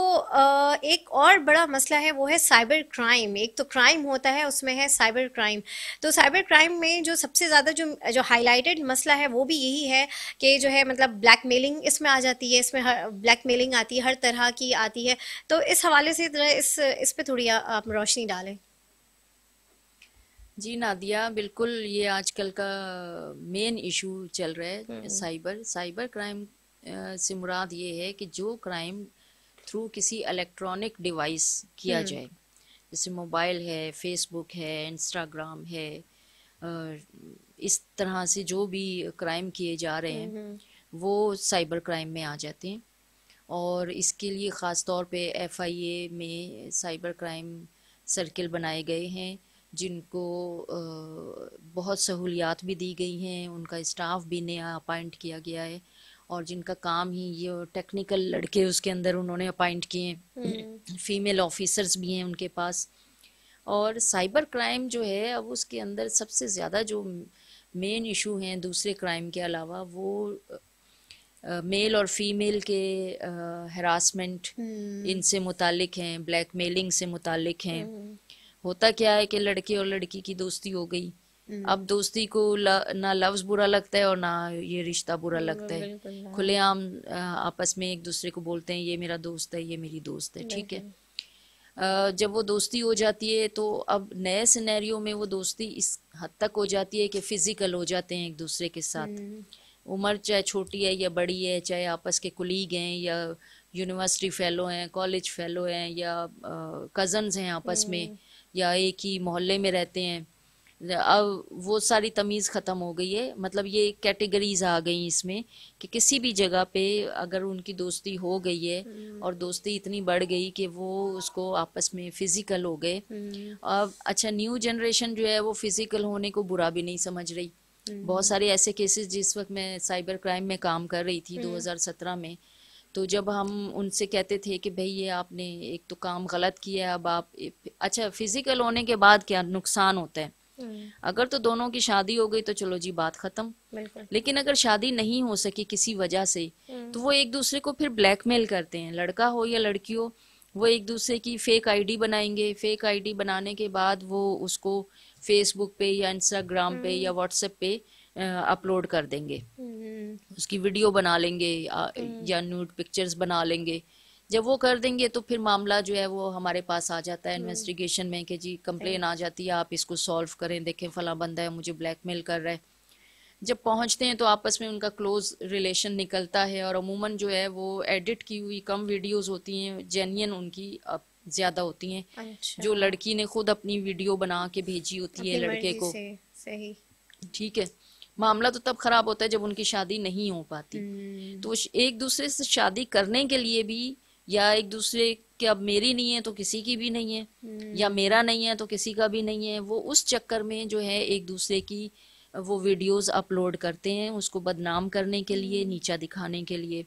एक और बड़ा मसला है वो है साइबर क्राइम एक तो क्राइम होता है उसमें है साइबर क्राइम तो साइबर क्राइम में जो सबसे ज़्यादा जो जो हाईलाइटेड मसला है वो भी यही है कि जो जो है मतलब ब्लैक मेलिंग इसमें आ जाती है इसमें ब्लैक मेलिंग आती है हर तरह की आती है तो इस हवाले से इस इस पर थोड़ी आप रोशनी डालें जी नादिया बिल्कुल ये आजकल का मेन इशू चल रहा है हम्म। साइबर साइबर क्राइम से मुराद ये है कि जो क्राइम थ्रू किसी इलेक्ट्रॉनिक डिवाइस किया हम्म। जाए जैसे मोबाइल है फेसबुक है इंस्टाग्राम है इस तरह से जो भी क्राइम किए जा रहे हैं हम्म, हम्म। वो साइबर क्राइम में आ जाते हैं और इसके लिए ख़ास तौर पे एफआईए में साइबर क्राइम सर्किल बनाए गए हैं जिनको बहुत सहूलियात भी दी गई हैं उनका स्टाफ भी नया अपॉइंट किया गया है और जिनका काम ही ये टेक्निकल लड़के उसके अंदर उन्होंने अपॉइंट किए हैं फीमेल हम्म। ऑफिसर्स भी हैं उनके पास और साइबर क्राइम जो है अब उसके अंदर सबसे ज़्यादा जो मेन इशू हैं दूसरे क्राइम के अलावा वो मेल और फीमेल के हरासमेंट हम्म। इनसे मुतालिक हैं ब्लैक मेलिंग से मुतालिक हैं हम्म। होता क्या है कि लड़के और लड़की की दोस्ती हो गई हम्म। अब दोस्ती को ल, ना लफ्ज बुरा लगता है और ना ये रिश्ता बुरा लगता है हाँ। खुलेआम आपस में एक दूसरे को बोलते हैं ये मेरा दोस्त है ये मेरी दोस्त है ठीक है जब वो दोस्ती हो जाती है तो अब नए सिनेरियो में वो दोस्ती इस हद तक हो जाती है कि फिजिकल हो जाते हैं एक दूसरे के साथ हम्म। उम्र चाहे छोटी है या बड़ी है चाहे आपस के कुलीग हैं या यूनिवर्सिटी फेलो हैं कॉलेज फेलो हैं या कज़न्स हैं आपस में हम्म। या एक ही मोहल्ले में रहते हैं अब वो सारी तमीज़ ख़त्म हो गई है मतलब ये कैटेगरीज आ गई इसमें कि किसी भी जगह पे अगर उनकी दोस्ती हो गई है हम्म। और दोस्ती इतनी बढ़ गई कि वो उसको आपस में फ़िज़िकल हो गए हम्म। अब अच्छा न्यू जनरेशन जो है वो फ़िज़िकल होने को बुरा भी नहीं समझ रही हम्म। बहुत सारे ऐसे केसेस जिस वक्त मैं साइबर क्राइम में काम कर रही थी 2017 में तो जब हम उनसे कहते थे कि भाई ये आपने एक तो काम गलत किया है अब आप अच्छा फिज़िकल होने के बाद क्या नुकसान होता है हम्म। अगर तो दोनों की शादी हो गई तो चलो जी बात खत्म लेकिन अगर शादी नहीं हो सकी किसी वजह से हम्म। तो वो एक दूसरे को फिर ब्लैकमेल करते हैं लड़का हो या लड़की हो वो एक दूसरे की फेक आईडी बनाएंगे फेक आईडी बनाने के बाद वो उसको फेसबुक पे या इंस्टाग्राम पे या व्हाट्सएप हम्म। पे अपलोड कर देंगे उसकी वीडियो बना लेंगे या न्यूड पिक्चर्स बना लेंगे जब वो कर देंगे तो फिर मामला जो है वो हमारे पास आ जाता है इन्वेस्टिगेशन हम्म। में कि जी कंप्लेन आ जाती है आप इसको सॉल्व करें देखें फला बंदा है मुझे ब्लैकमेल कर रहा है जब पहुंचते हैं तो आपस में उनका क्लोज रिलेशन निकलता है और अमूमन जो है वो एडिट की हुई कम वीडियोस होती हैं जेन्यन उनकी अब ज्यादा होती हैं अच्छा। जो लड़की ने खुद अपनी वीडियो बना के भेजी होती है लड़के को सही ठीक है मामला तो तब खराब होता है जब उनकी शादी नहीं हो पाती हम्म। तो एक दूसरे से शादी करने के लिए भी या एक दूसरे के अब मेरी नहीं है तो किसी की भी नहीं है हम्म। या मेरा नहीं है तो किसी का भी नहीं है वो उस चक्कर में जो है एक दूसरे की वो वीडियोस अपलोड करते हैं उसको बदनाम करने के लिए हम्म। नीचा दिखाने के लिए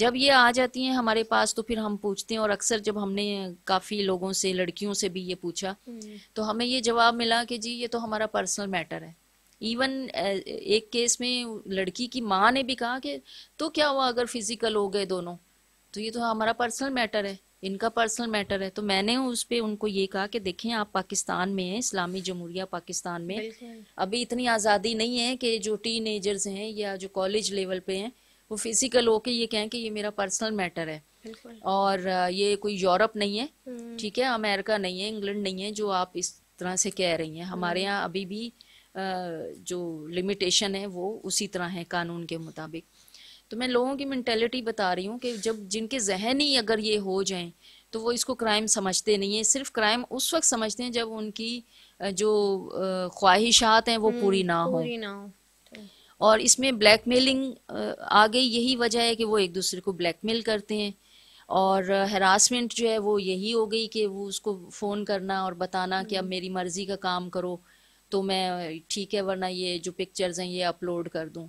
जब ये आ जाती हैं हमारे पास तो फिर हम पूछते हैं और अक्सर जब हमने काफ़ी लोगों से लड़कियों से भी ये पूछा हम्म। तो हमें ये जवाब मिला कि जी ये तो हमारा पर्सनल मैटर है इवन एक केस में लड़की की माँ ने भी कहा कि तो क्या हुआ अगर फिजिकल हो गए दोनों तो ये तो हमारा पर्सनल मैटर है इनका पर्सनल मैटर है तो मैंने उस पर उनको ये कहा कि देखें आप पाकिस्तान में हैं इस्लामी जमहूरिया पाकिस्तान में अभी इतनी आज़ादी नहीं है कि जो टीन एजर्स हैं या जो कॉलेज लेवल पे हैं वो फिजिकल होके ये कहें कि ये मेरा पर्सनल मैटर है और ये कोई यूरोप नहीं है हम्म। ठीक है अमेरिका नहीं है इंग्लैंड नहीं है जो आप इस तरह से कह रही हैं हमारे हम्म। यहाँ अभी भी जो लिमिटेशन है वो उसी तरह है कानून के मुताबिक तो मैं लोगों की मैंटेलिटी बता रही हूँ कि जब जिनके जहन ही अगर ये हो जाए तो वो इसको क्राइम समझते नहीं है सिर्फ क्राइम उस वक्त समझते हैं जब उनकी जो ख्वाहिशात हैं वो हम्म, पूरी ना हो पूरी ना हो तो। और इसमें ब्लैकमेलिंग गई यही वजह है कि वो एक दूसरे को ब्लैकमेल करते हैं और हरासमेंट जो है वो यही हो गई कि वो उसको फ़ोन करना और बताना कि अब हम्म। मेरी मर्ज़ी का काम करो तो मैं ठीक है वरना ये जो पिक्चर्स हैं ये अपलोड कर दूँ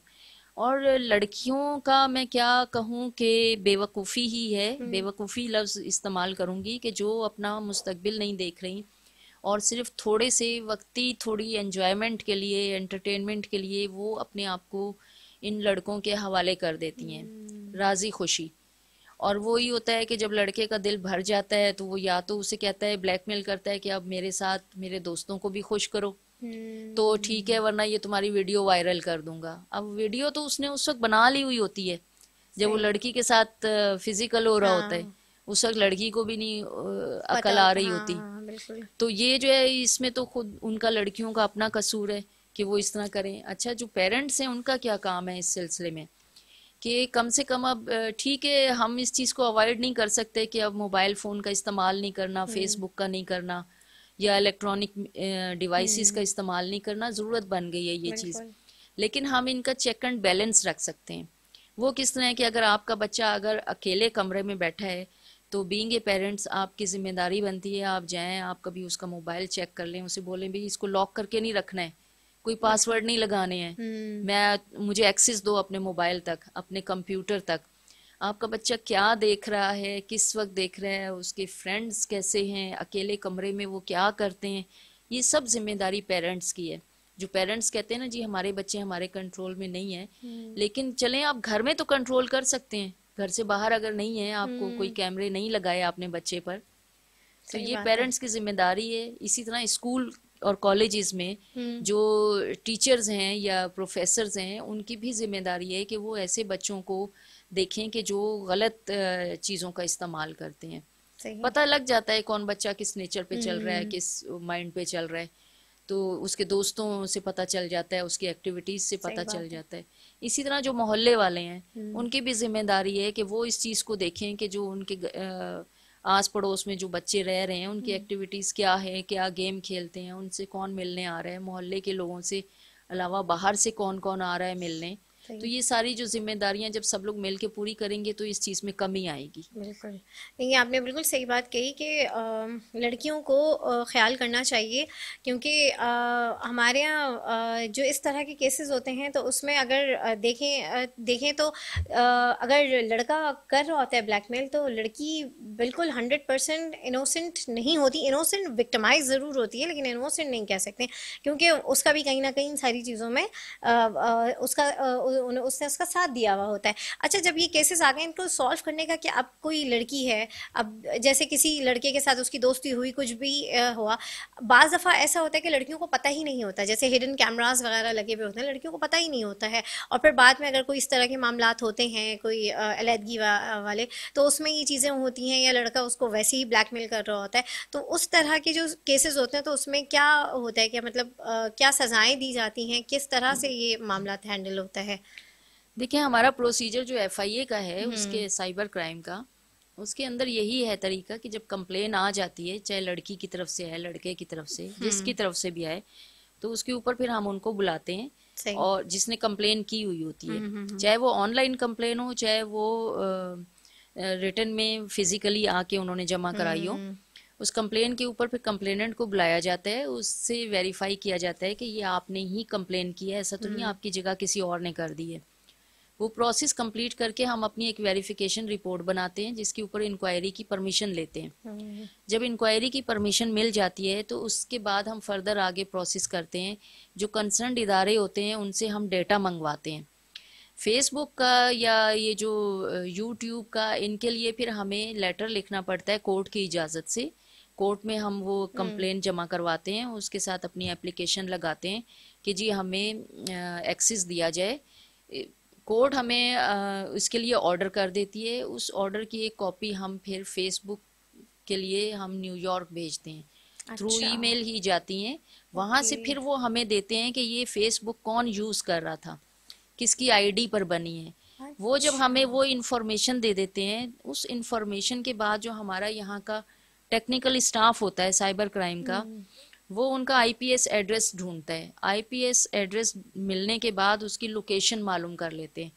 और लड़कियों का मैं क्या कहूँ कि बेवकूफ़ी ही है हम्म। बेवकूफ़ी लफ्ज़ इस्तेमाल करूँगी कि जो अपना मुस्तबिल नहीं देख रही और सिर्फ थोड़े से वक्ती थोड़ी एन्जॉयमेंट के लिए एंटरटेनमेंट के लिए वो अपने आप को इन लड़कों के हवाले कर देती हैं हम्म। राज़ी खुशी और वो ही होता है कि जब लड़के का दिल भर जाता है तो वो या तो उसे कहता है ब्लैकमेल करता है कि अब मेरे साथ मेरे दोस्तों को भी खुश करो तो ठीक है वरना ये तुम्हारी वीडियो वायरल कर दूंगा अब वीडियो तो उसने उस वक्त बना ली हुई होती है जब वो लड़की के साथ फिजिकल हो रहा होता है हाँ। उस वक्त लड़की को भी नहीं अकल आ रही हाँ, होती हाँ, तो ये जो है इसमें तो खुद उनका लड़कियों का अपना कसूर है कि वो इस तरह करें अच्छा जो पेरेंट्स हैं उनका क्या काम है इस सिलसिले में कि कम से कम अब ठीक है हम इस चीज़ को अवॉइड नहीं कर सकते कि अब मोबाइल फ़ोन का इस्तेमाल नहीं करना फेसबुक हम्म। का नहीं करना या इलेक्ट्रॉनिक डिवाइसेस का हम्म। इस्तेमाल नहीं करना ज़रूरत बन गई है ये चीज़ लेकिन हम इनका चेक एंड बैलेंस रख सकते हैं वो किस तरह कि अगर आपका बच्चा अगर अकेले कमरे में बैठा है तो बींग ए पेरेंट्स आपकी जिम्मेदारी बनती है आप जाएं आप कभी उसका मोबाइल चेक कर लें उसे बोलें भाई इसको लॉक करके नहीं रखना है कोई पासवर्ड नहीं लगाने हैं हम्म। मैं मुझे एक्सेस दो अपने मोबाइल तक अपने कंप्यूटर तक आपका बच्चा क्या देख रहा है किस वक्त देख रहा है उसके फ्रेंड्स कैसे हैं अकेले कमरे में वो क्या करते हैं ये सब जिम्मेदारी पेरेंट्स की है जो पेरेंट्स कहते हैं ना जी हमारे बच्चे हमारे कंट्रोल में नहीं है हम्म। लेकिन चले आप घर में तो कंट्रोल कर सकते हैं घर से बाहर अगर नहीं है आपको कोई हम्म। कैमरे नहीं लगाए आपने बच्चे पर तो ये पेरेंट्स की जिम्मेदारी है इसी तरह स्कूल और कॉलेजेस में हम्म। जो टीचर्स हैं या प्रोफेसर हैं उनकी भी जिम्मेदारी है कि वो ऐसे बच्चों को देखें कि जो गलत चीज़ों का इस्तेमाल करते हैं पता लग जाता है कौन बच्चा किस नेचर पे चल रहा है हम्म। किस माइंड पे चल रहा है तो उसके दोस्तों से पता चल जाता है उसकी एक्टिविटीज से पता चल जाता है इसी तरह जो मोहल्ले वाले हैं हम्म। उनकी भी जिम्मेदारी है कि वो इस चीज़ को देखें कि जो उनके आस पड़ोस में जो बच्चे रह रहे हैं उनकी हम्म। एक्टिविटीज़ क्या है क्या गेम खेलते हैं उनसे कौन मिलने आ रहा है मोहल्ले के लोगों से अलावा बाहर से कौन कौन आ रहा है मिलने तो ये सारी जो जिम्मेदारियां जब सब लोग मिल के पूरी करेंगे तो इस चीज़ में कमी आएगी बिल्कुल नहीं आपने बिल्कुल सही बात कही कि लड़कियों को ख्याल करना चाहिए क्योंकि हमारे यहाँ जो इस तरह के केसेस होते हैं तो उसमें अगर देखें देखें तो अगर लड़का कर रहा होता है ब्लैकमेल तो लड़की बिल्कुल हंड्रेड परसेंट इनोसेंट नहीं होती इनोसेंट विक्टमाइज ज़रूर होती है लेकिन इनोसेंट नहीं कह सकते क्योंकि उसका भी कहीं ना कहीं सारी चीज़ों में उसका उन्हें उसने उसका साथ दिया हुआ होता है अच्छा जब ये केसेस आ गए इनको सॉल्व करने का कि अब कोई लड़की है अब जैसे किसी लड़के के साथ उसकी दोस्ती हुई कुछ भी हुआ बज दफ़ा ऐसा होता है कि लड़कियों को पता ही नहीं होता जैसे हिडन कैमराज वगैरह लगे हुए होते हैं लड़कियों को पता ही नहीं होता है और फिर बाद में अगर कोई इस तरह के मामला होते हैं कोई अलीहदगी वा, वाले तो उसमें ये चीज़ें होती हैं या लड़का उसको वैसे ही ब्लैकमेल कर रहा होता है तो उस तरह के जो केसेस होते हैं तो उसमें क्या होता है क्या मतलब क्या सज़ाएँ दी जाती हैं किस तरह से ये मामला हैंडल होता है देखिए हमारा प्रोसीजर जो एफ का है हम्म। उसके साइबर क्राइम का उसके अंदर यही है तरीका कि जब कंप्लेन आ जाती है चाहे लड़की की तरफ से है लड़के की तरफ से हम्म। जिसकी तरफ से भी आए तो उसके ऊपर फिर हम उनको बुलाते हैं और जिसने कंप्लेन की हुई होती है हम्म, चाहे वो ऑनलाइन कंप्लेन हो चाहे वो रिटर्न में फिजिकली आके उन्होंने जमा कराई हो उस कंप्लेन के ऊपर फिर कंप्लेनेंट को बुलाया जाता है उससे वेरीफाई किया जाता है कि ये आपने ही कंप्लेन की है ऐसा तो नहीं आपकी जगह किसी और ने कर दी है वो प्रोसेस कंप्लीट करके हम अपनी एक वेरिफिकेशन रिपोर्ट बनाते हैं जिसके ऊपर इंक्वायरी की परमिशन लेते हैं हम्म। जब इंक्वायरी की परमिशन मिल जाती है तो उसके बाद हम फर्दर आगे प्रोसेस करते हैं जो कंसर्न इदारे होते हैं उनसे हम डेटा मंगवाते हैं फेसबुक का या ये जो यूट्यूब का इनके लिए फिर हमें लेटर लिखना पड़ता है कोर्ट की इजाज़त से कोर्ट में हम वो कंप्लेन हम्म। जमा करवाते हैं उसके साथ अपनी एप्लीकेशन लगाते हैं कि जी हमें एक्सेस दिया जाए कोर्ट हमें इसके उसके लिए ऑर्डर कर देती है उस ऑर्डर की एक कॉपी हम फिर फेसबुक के लिए हम न्यूयॉर्क भेजते हैं अच्छा। ईमेल ही जाती हैं वहाँ से फिर वो हमें देते हैं कि ये फेसबुक कौन यूज़ कर रहा था किसकी आईडी पर बनी है अच्छा। वो जब अच्छा। हमें वो इन्फॉर्मेशन दे देते हैं उस इन्फॉर्मेशन के बाद जो हमारा यहाँ का टेक्निकल स्टाफ होता है साइबर क्राइम का हम्म। वो उनका आईपीएस एड्रेस ढूंढता है आईपीएस एड्रेस मिलने के बाद उसकी लोकेशन मालूम कर लेते हैं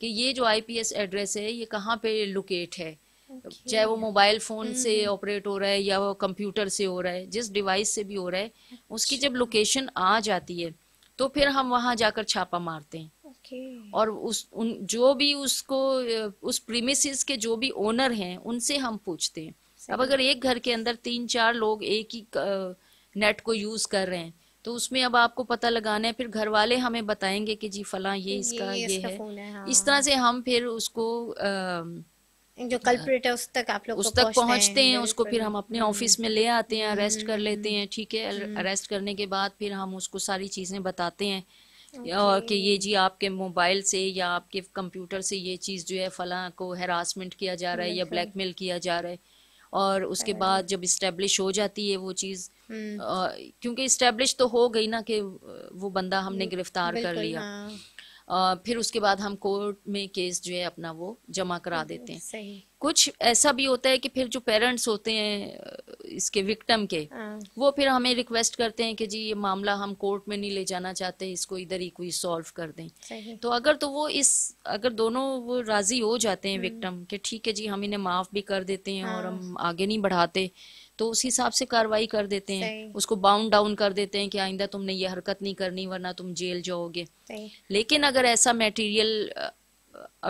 कि ये जो आईपीएस एड्रेस है ये कहाँ पे लोकेट है okay. चाहे वो मोबाइल फोन से ऑपरेट हम्म। हो रहा है या वो कंप्यूटर से हो रहा है जिस डिवाइस से भी हो रहा है उसकी जब लोकेशन अच्छा। आ जाती है तो फिर हम वहां जाकर छापा मारते हैं okay. और उस उन जो भी उसको उस प्रीमिस के जो भी ओनर हैं उनसे हम पूछते हैं अब अगर एक घर के अंदर तीन चार लोग एक ही नेट को यूज़ कर रहे हैं तो उसमें अब आपको पता लगाना है फिर घर वाले हमें बताएंगे कि जी फला ये इसका ये, ये इसका है, है हाँ। इस तरह हाँ। से हम फिर उसको आ, जो कल्प्रेट है उस तक आप लोग उस तक पहुंचते हैं, हैं उसको फिर हम अपने हम्म। ऑफिस में ले आते हैं अरेस्ट कर हम्म, लेते हम्म। हैं ठीक है अरेस्ट करने के बाद फिर हम उसको सारी चीज़ें बताते हैं और कि ये जी आपके मोबाइल से या आपके कंप्यूटर से ये चीज़ जो है फला को हेरासमेंट किया जा रहा है या ब्लैकमेल किया जा रहा है और उसके बाद जब इस्टेब्लिश हो जाती है वो चीज़ हम्म। क्योंकि इस्टेब्लिश तो हो गई ना कि वो बंदा हमने हम्म, गिरफ्तार कर लिया हाँ। आ, फिर उसके बाद हम कोर्ट में केस जो है अपना वो जमा करा हम्म, देते हैं सही कुछ ऐसा भी होता है कि फिर जो पेरेंट्स होते हैं इसके विक्टम के हाँ। वो फिर हमें रिक्वेस्ट करते हैं कि जी ये मामला हम कोर्ट में नहीं ले जाना चाहते इसको इधर ही कोई सॉल्व कर दें तो अगर तो वो इस अगर दोनों वो राजी हो जाते हैं विक्टम हम्म। कि ठीक है जी हम इन्हें माफ भी कर देते हैं और हम हाँ। आगे नहीं बढ़ाते तो उस हिसाब से कार्रवाई कर देते हैं उसको बाउंड डाउन कर देते हैं कि आइंदा तुमने ये हरकत नहीं करनी वरना तुम जेल जाओगे लेकिन अगर ऐसा मेटीरियल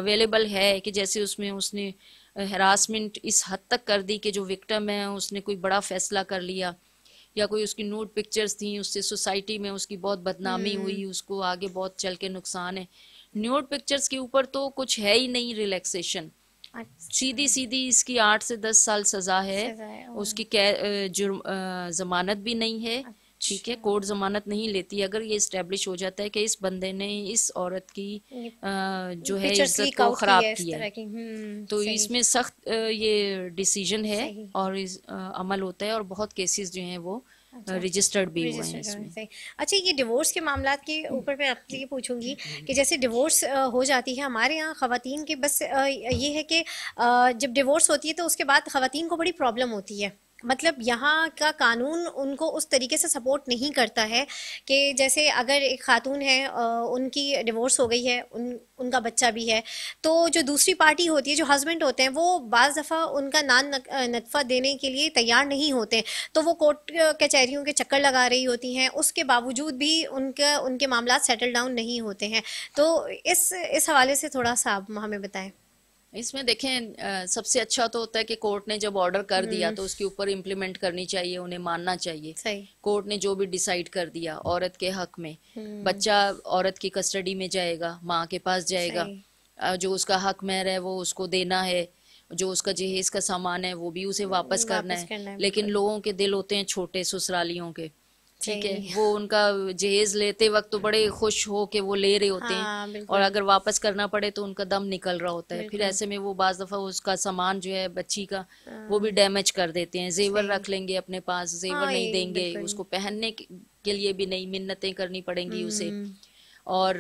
अवेलेबल है कि जैसे उसमें उसने हरासमेंट इस हद तक कर दी कि जो विक्टम है उसने कोई बड़ा फैसला कर लिया या कोई उसकी नूट पिक्चर्स थी उससे सोसाइटी में उसकी बहुत बदनामी हम्म। हुई उसको आगे बहुत चल के नुकसान है न्यूड पिक्चर्स के ऊपर तो कुछ है ही नहीं रिलैक्सेशन अच्छा। सीधी सीधी इसकी आठ से दस साल सजा है, सजा है। हाँ। उसकी जुर्म जमानत भी नहीं है अच्छा। ठीक है अच्छा। कोर्ट जमानत नहीं लेती अगर ये स्टेब्लिश हो जाता है कि इस बंदे ने इस औरत की जो है इज्जत को खराब किया हम्म, तो इसमें सख्त ये डिसीजन है और अमल होता है और बहुत केसेस जो हैं वो रजिस्टर्ड अच्छा, अच्छा। भी हुए हैं इसमें अच्छा ये डिवोर्स के मामला के ऊपर मैं आपसे ये पूछूंगी कि जैसे डिवोर्स हो जाती है हमारे यहाँ ख़वातीन के बस ये है कि जब डिवोर्स होती है तो उसके बाद ख़वातीन को बड़ी प्रॉब्लम होती है मतलब यहाँ का कानून उनको उस तरीके से सपोर्ट नहीं करता है कि जैसे अगर एक खातून है उनकी डिवोर्स हो गई है उन उनका बच्चा भी है तो जो दूसरी पार्टी होती है जो हस्बैंड होते हैं वो बज़ दफ़ा उनका नान नतफ़ा देने के लिए तैयार नहीं होते तो वो कोर्ट कचहरीों के चक्कर लगा रही होती हैं उसके बावजूद भी उनका उनके मामला सेटल डाउन नहीं होते हैं तो इस इस हवाले से थोड़ा सा आप हमें बताएँ इसमें देखें सबसे अच्छा तो होता है कि कोर्ट ने जब ऑर्डर कर हम्म। दिया तो उसके ऊपर इम्प्लीमेंट करनी चाहिए उन्हें मानना चाहिए कोर्ट ने जो भी डिसाइड कर दिया औरत के हक में हम्म। बच्चा औरत की कस्टडी में जाएगा माँ के पास जाएगा जो उसका हक मेहर है वो उसको देना है जो उसका जहेज का सामान है वो भी उसे वापस, वापस करना, है। करना है लेकिन लोगों के दिल होते हैं छोटे ससुरालियों के ठीक है वो उनका जहेज लेते वक्त तो बड़े खुश हो के वो ले रहे होते हाँ, हैं और अगर वापस करना पड़े तो उनका दम निकल रहा होता है फिर ऐसे में वो बाज दफा उसका सामान जो है बच्ची का हाँ, वो भी डैमेज कर देते हैं जेवर रख लेंगे अपने पास जेवर हाँ, नहीं देंगे उसको पहनने के लिए भी नहीं मिन्नतें करनी पड़ेंगी उसे हम्म। और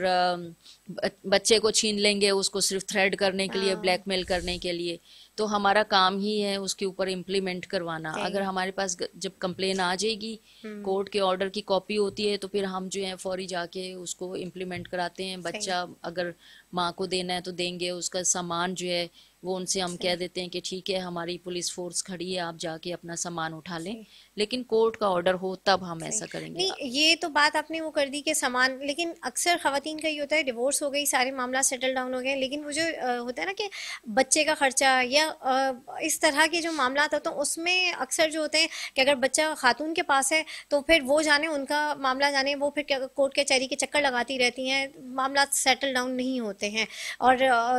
बच्चे को छीन लेंगे उसको सिर्फ थ्रेड करने के लिए हाँ। ब्लैकमेल करने के लिए तो हमारा काम ही है उसके ऊपर इम्प्लीमेंट करवाना अगर हमारे पास जब कंप्लेन आ जाएगी कोर्ट हम्म। के ऑर्डर की कॉपी होती है तो फिर हम जो है फौरी जाके उसको इम्प्लीमेंट कराते हैं बच्चा अगर माँ को देना है तो देंगे उसका सामान जो है वो उनसे हम कह देते हैं कि ठीक है हमारी पुलिस फोर्स खड़ी है आप जाके अपना सामान उठा लें लेकिन कोर्ट का ऑर्डर हो तब हम ऐसा करेंगे नहीं ये तो बात आपने वो कर दी कि समान लेकिन अक्सर खातन का ये होता है डिवोर्स हो गई सारे मामला सेटल डाउन हो गए लेकिन वो जो होता है ना कि बच्चे का खर्चा या इस तरह के जो मामला होते तो हैं उसमें अक्सर जो होते हैं कि अगर बच्चा खातून के पास है तो फिर वो जाने उनका मामला जाने वो फिर कोर्ट कचहरी के, के चक्कर लगाती रहती हैं मामला सेटल डाउन नहीं होते हैं और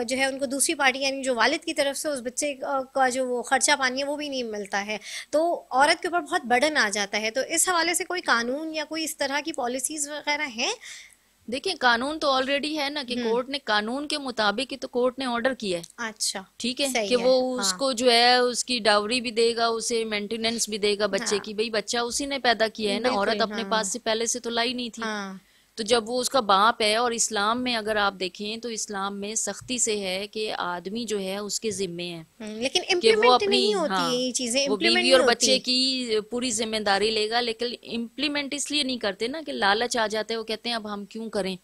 जो है उनको दूसरी पार्टी यानी जो वालिद की तरफ से उस बच्चे का जो वो खर्चा पानी है वो भी नहीं मिलता है तो औरत के ऊपर बहुत बर्डन आ जाता है तो इस हवाले से कोई कानून या कोई इस तरह की पॉलिसीज वगैरह हैं देखिए कानून तो ऑलरेडी है ना कि कोर्ट हम्म। ने कानून के मुताबिक ही तो कोर्ट ने ऑर्डर किया है अच्छा ठीक है कि वो हाँ. उसको जो है उसकी डावरी भी देगा उसे मेंटेनेंस भी देगा बच्चे हाँ। की भाई बच्चा उसी ने पैदा किया है ना औरत अपने हाँ। पास से पहले से तो लाई नहीं थी हाँ। तो जब वो उसका बाप है और इस्लाम में अगर आप देखें तो इस्लाम में सख्ती से है कि आदमी जो है उसके जिम्मे है हम्म, लेकिन इम्प्लीमेंट नहीं होती हाँ, चीजें वो बीवी और बच्चे की पूरी जिम्मेदारी लेगा लेकिन इम्प्लीमेंट इसलिए नहीं करते ना कि लालच आ जाते हैं वो कहते हैं अब हम क्यों करें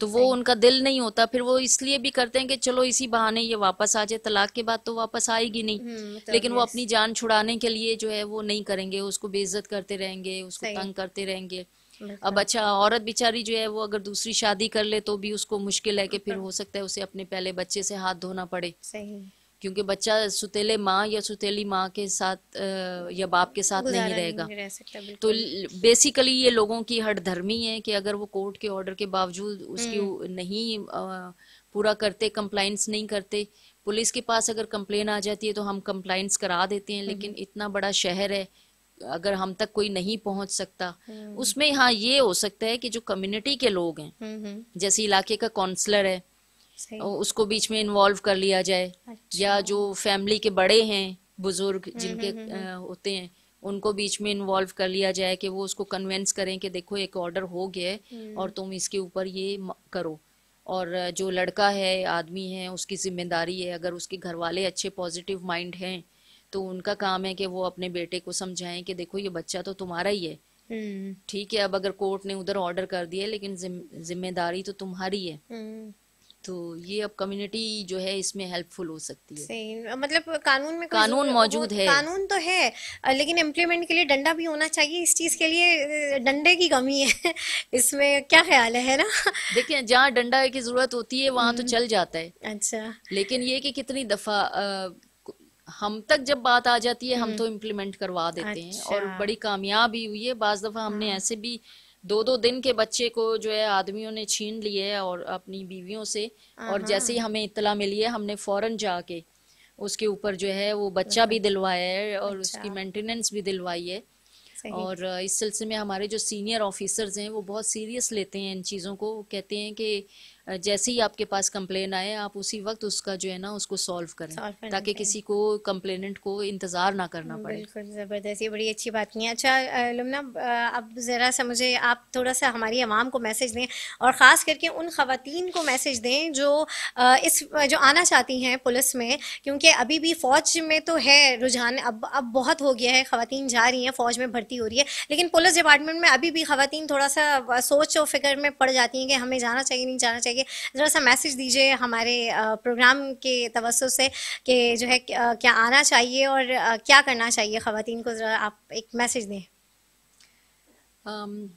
तो वो उनका दिल नहीं होता फिर वो इसलिए भी करते हैं कि चलो इसी बहाने ये वापस आ जाए तलाक के बाद तो वापस आएगी नहीं हम्म, मतलब लेकिन वो अपनी जान छुड़ाने के लिए जो है वो नहीं करेंगे उसको बेइज्जत करते रहेंगे उसको तंग करते रहेंगे अब अच्छा औरत बेचारी जो है वो अगर दूसरी शादी कर ले तो भी उसको मुश्किल है कि फिर हो सकता है उसे अपने पहले बच्चे से हाथ धोना पड़े सही क्योंकि बच्चा सुतेले माँ या सुतेली माँ के साथ या बाप के साथ नहीं रहेगा रह तो बेसिकली ये लोगों की धर्मी है कि अगर वो कोर्ट के ऑर्डर के बावजूद उसकी हम्म। नहीं पूरा करते कंप्लाइंस नहीं करते पुलिस के पास अगर कंप्लेन आ जाती है तो हम कंप्लाइंस करा देते हैं हम्म। लेकिन इतना बड़ा शहर है अगर हम तक कोई नहीं पहुंच सकता हम्म। उसमें हाँ ये हो सकता है कि जो कम्युनिटी के लोग हैं हम्म, हम्म। जैसे इलाके का काउंसलर है उसको बीच में इन्वॉल्व कर लिया जाए अच्छा। या जो फैमिली के बड़े हैं बुजुर्ग जिनके आ, होते हैं उनको बीच में इन्वॉल्व कर लिया जाए कि वो उसको कन्वेंस करें कि देखो एक ऑर्डर हो गया है और तुम इसके ऊपर ये करो और जो लड़का है आदमी है उसकी जिम्मेदारी है अगर उसके घर वाले अच्छे पॉजिटिव माइंड हैं तो उनका काम है कि वो अपने बेटे को समझाएं कि देखो ये बच्चा तो तुम्हारा ही है हम्म। ठीक है अब अगर कोर्ट ने उधर ऑर्डर कर दिया लेकिन जिम्मेदारी तो तुम्हारी है हम्म। तो ये अब कम्युनिटी जो है इसमें हेल्पफुल हो सकती है मतलब कानून में कानून मौजूद है कानून तो है लेकिन इम्प्लीमेंट के लिए डंडा भी होना चाहिए इस चीज के लिए डंडे की कमी है इसमें क्या ख्याल है ना देखिए जहाँ डंडा की जरूरत होती है वहाँ तो हम्म। चल जाता है अच्छा लेकिन ये कि कितनी दफा हम तक जब बात आ जाती है हम हम्म। तो इम्प्लीमेंट करवा देते अच्छा। हैं और अच्छा। बड़ी कामयाबी हुई है बाज दफा हमने हाँ। ऐसे भी दो दो दिन के बच्चे को जो है आदमियों ने छीन लिए है और अपनी बीवियों से हाँ, और जैसे ही हाँ। हमें इतला मिली है हमने फौरन जाके उसके ऊपर जो है वो बच्चा अच्छा। भी दिलवाया है और अच्छा। उसकी मेंटेनेंस भी दिलवाई है और इस सिलसिले में हमारे जो सीनियर ऑफिसर्स हैं वो बहुत सीरियस लेते हैं इन चीज़ों को कहते हैं कि जैसे ही आपके पास कंप्लेन आए आप उसी वक्त उसका जो है ना उसको सॉल्व करें ताकि किसी को कंप्लेनेंट को इंतज़ार ना करना पड़े बिल्कुल ज़बरदस्त ये बड़ी अच्छी बात नहीं है अच्छा लुमना अब ज़रा सा मुझे आप थोड़ा सा हमारी आवाम को मैसेज दें और ख़ास करके उन खातन को मैसेज दें जो इस जो आना चाहती हैं पुलिस में क्योंकि अभी भी फ़ौज में तो है रुझान अब अब बहुत हो गया है खातन जा रही हैं फ़ौज में भर्ती हो रही है लेकिन पुलिस डिपार्टमेंट में अभी भी खातन थोड़ा सा सोच और फिक्र में पड़ जाती हैं कि हमें जाना चाहिए नहीं जाना चाहिए चाहिए ज़रा सा मैसेज दीजिए हमारे प्रोग्राम के तवसु से कि जो है क्या आना चाहिए और क्या करना चाहिए ख़वान को ज़रा आप एक मैसेज दें um,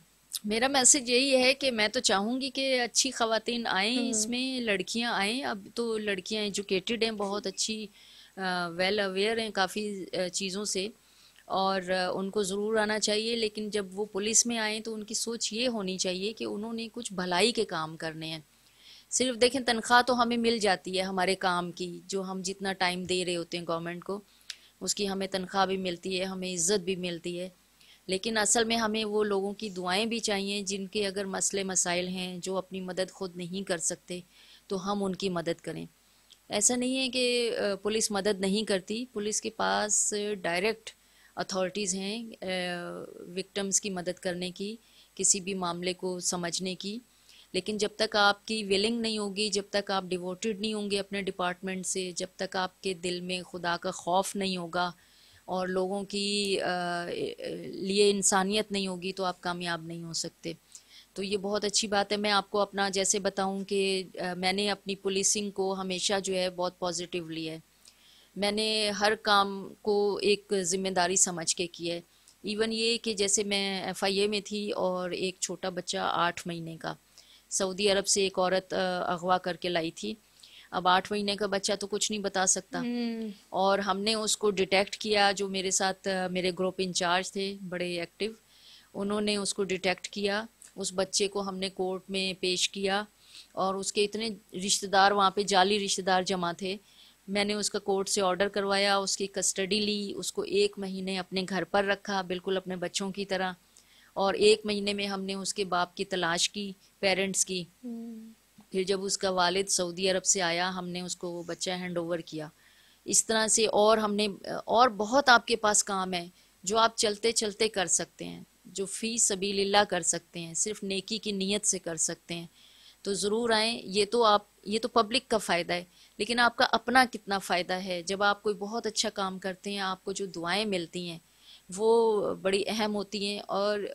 मेरा मैसेज यही है कि मैं तो चाहूँगी कि अच्छी खातन आएँ हम्म। इसमें लड़कियाँ आएँ अब तो लड़कियाँ एजुकेटेड हैं बहुत अच्छी वेल अवेयर हैं काफ़ी चीज़ों से और उनको ज़रूर आना चाहिए लेकिन जब वो पुलिस में आएँ तो उनकी सोच ये होनी चाहिए कि उन्होंने कुछ भलाई के काम करने हैं सिर्फ देखें तनख्वाह तो हमें मिल जाती है हमारे काम की जो हम जितना टाइम दे रहे होते हैं गवर्नमेंट को उसकी हमें तनख्वाह भी मिलती है हमें इज्जत भी मिलती है लेकिन असल में हमें वो लोगों की दुआएं भी चाहिए जिनके अगर मसले मसाइल हैं जो अपनी मदद खुद नहीं कर सकते तो हम उनकी मदद करें ऐसा नहीं है कि पुलिस मदद नहीं करती पुलिस के पास डायरेक्ट अथॉरिटीज़ हैं विक्टम्स की मदद करने की किसी भी मामले को समझने की लेकिन जब तक आपकी विलिंग नहीं होगी जब तक आप डिवोटेड नहीं होंगे अपने डिपार्टमेंट से जब तक आपके दिल में खुदा का खौफ नहीं होगा और लोगों की लिए इंसानियत नहीं होगी तो आप कामयाब नहीं हो सकते तो ये बहुत अच्छी बात है मैं आपको अपना जैसे बताऊं कि मैंने अपनी पुलिसिंग को हमेशा जो है बहुत पॉजिटिव लिया है मैंने हर काम को एक ज़िम्मेदारी समझ के किया है इवन ये कि जैसे मैं एफ में थी और एक छोटा बच्चा आठ महीने का सऊदी अरब से एक औरत अगवा करके लाई थी अब आठ महीने का बच्चा तो कुछ नहीं बता सकता हम्म। और हमने उसको डिटेक्ट किया जो मेरे साथ मेरे ग्रुप इंचार्ज थे बड़े एक्टिव उन्होंने उसको डिटेक्ट किया उस बच्चे को हमने कोर्ट में पेश किया और उसके इतने रिश्तेदार वहाँ पे जाली रिश्तेदार जमा थे मैंने उसका कोर्ट से ऑर्डर करवाया उसकी कस्टडी ली उसको एक महीने अपने घर पर रखा बिल्कुल अपने बच्चों की तरह और एक महीने में हमने उसके बाप की तलाश की पेरेंट्स की हम्म। फिर जब उसका वालिद सऊदी अरब से आया हमने उसको बच्चा हैंड ओवर किया इस तरह से और हमने और बहुत आपके पास काम है जो आप चलते चलते कर सकते हैं जो फ़ी लीला कर सकते हैं सिर्फ नेकी की नीयत से कर सकते हैं तो ज़रूर आएँ ये तो आप ये तो पब्लिक का फ़ायदा है लेकिन आपका अपना कितना फ़ायदा है जब आप कोई बहुत अच्छा काम करते हैं आपको जो दुआएं मिलती हैं वो बड़ी अहम होती हैं और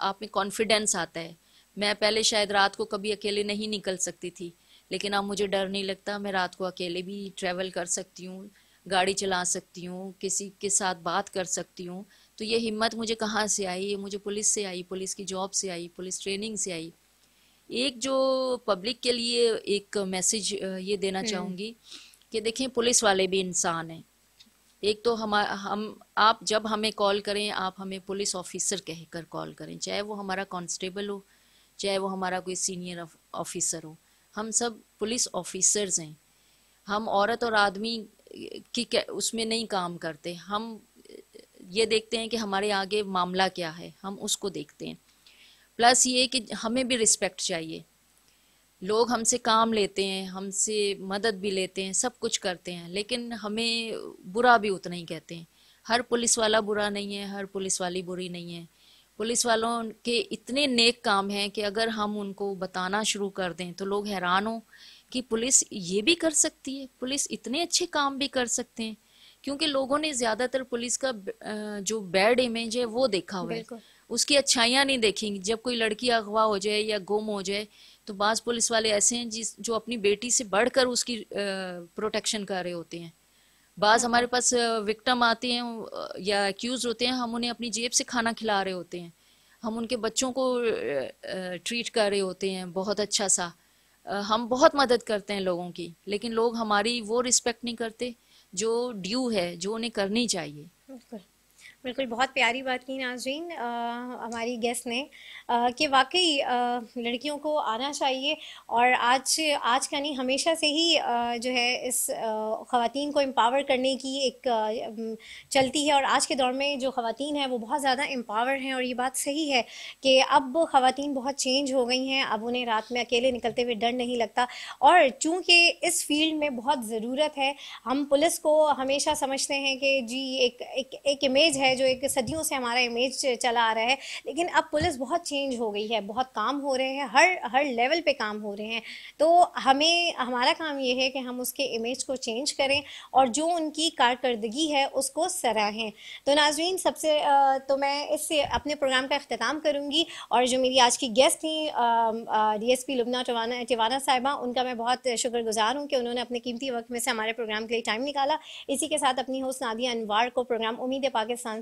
आप में कॉन्फिडेंस आता है मैं पहले शायद रात को कभी अकेले नहीं निकल सकती थी लेकिन अब मुझे डर नहीं लगता मैं रात को अकेले भी ट्रैवल कर सकती हूँ गाड़ी चला सकती हूँ किसी के साथ बात कर सकती हूँ तो ये हिम्मत मुझे कहाँ से आई ये मुझे पुलिस से आई पुलिस की जॉब से आई पुलिस ट्रेनिंग से आई एक जो पब्लिक के लिए एक मैसेज ये देना हम्म। चाहूँगी कि देखें पुलिस वाले भी इंसान हैं एक तो हम हम आप जब हमें कॉल करें आप हमें पुलिस ऑफिसर कह कर कॉल करें चाहे वो हमारा कॉन्स्टेबल हो चाहे वो हमारा कोई सीनियर ऑफिसर हो हम सब पुलिस ऑफिसर्स हैं हम औरत और आदमी की उसमें नहीं काम करते हम ये देखते हैं कि हमारे आगे मामला क्या है हम उसको देखते हैं प्लस ये कि हमें भी रिस्पेक्ट चाहिए लोग हमसे काम लेते हैं हमसे मदद भी लेते हैं सब कुछ करते हैं लेकिन हमें बुरा भी उतना ही कहते हैं हर पुलिस वाला बुरा नहीं है हर पुलिस वाली बुरी नहीं है पुलिस वालों के इतने नेक काम हैं कि अगर हम उनको बताना शुरू कर दें तो लोग हैरान हों कि पुलिस ये भी कर सकती है पुलिस इतने अच्छे काम भी कर सकते हैं क्योंकि लोगों ने ज्यादातर पुलिस का जो बैड इमेज है वो देखा हुआ है उसकी अच्छाइयाँ नहीं देखेंगे जब कोई लड़की अगवा हो जाए या गुम हो जाए तो बाज पुलिस वाले ऐसे हैं जिस जो अपनी बेटी से बढ़कर उसकी प्रोटेक्शन कर रहे होते हैं बाज़ हमारे पास विक्टम आते हैं या एक्यूज़ होते हैं हम उन्हें अपनी जेब से खाना खिला रहे होते हैं हम उनके बच्चों को ट्रीट कर रहे होते हैं बहुत अच्छा सा हम बहुत मदद करते हैं लोगों की लेकिन लोग हमारी वो रिस्पेक्ट नहीं करते जो ड्यू है जो उन्हें करनी चाहिए बिल्कुल बहुत प्यारी बात की नाजरीन हमारी गेस्ट ने कि वाकई लड़कियों को आना चाहिए और आज आज का नहीं हमेशा से ही आ, जो है इस ख़वान को एम्पावर करने की एक आ, चलती है और आज के दौर में जो ख़वान हैं वो बहुत ज़्यादा एम्पावर हैं और ये बात सही है कि अब ख़वान बहुत चेंज हो गई हैं अब उन्हें रात में अकेले निकलते हुए डर नहीं लगता और चूँकि इस फील्ड में बहुत ज़रूरत है हम पुलिस को हमेशा समझते हैं कि जी एक एक, एक इमेज है है जो एक सदियों से हमारा इमेज चला आ रहा है लेकिन अब पुलिस बहुत चेंज हो गई है बहुत काम हो रहे हैं हर हर लेवल पे काम हो रहे हैं तो हमें हमारा काम ये है कि हम उसके इमेज को चेंज करें और जो उनकी कारकर्दगी है उसको सराहें तो नाजरीन सबसे तो मैं इस अपने प्रोग्राम का अख्ताम करूँगी और जो मेरी आज की गेस्ट थी D S P Lubna Tiwana Tiwana साहिबा उनका मैं बहुत शुक्रगुजार हूँ कि उन्होंने अपने कीमती वक्त में से हमारे प्रोग्राम के लिए टाइम निकाला इसी के साथ अपनी होस्ट नादिया अनवार को प्रोग्राम उम्मीद पाकिस्तान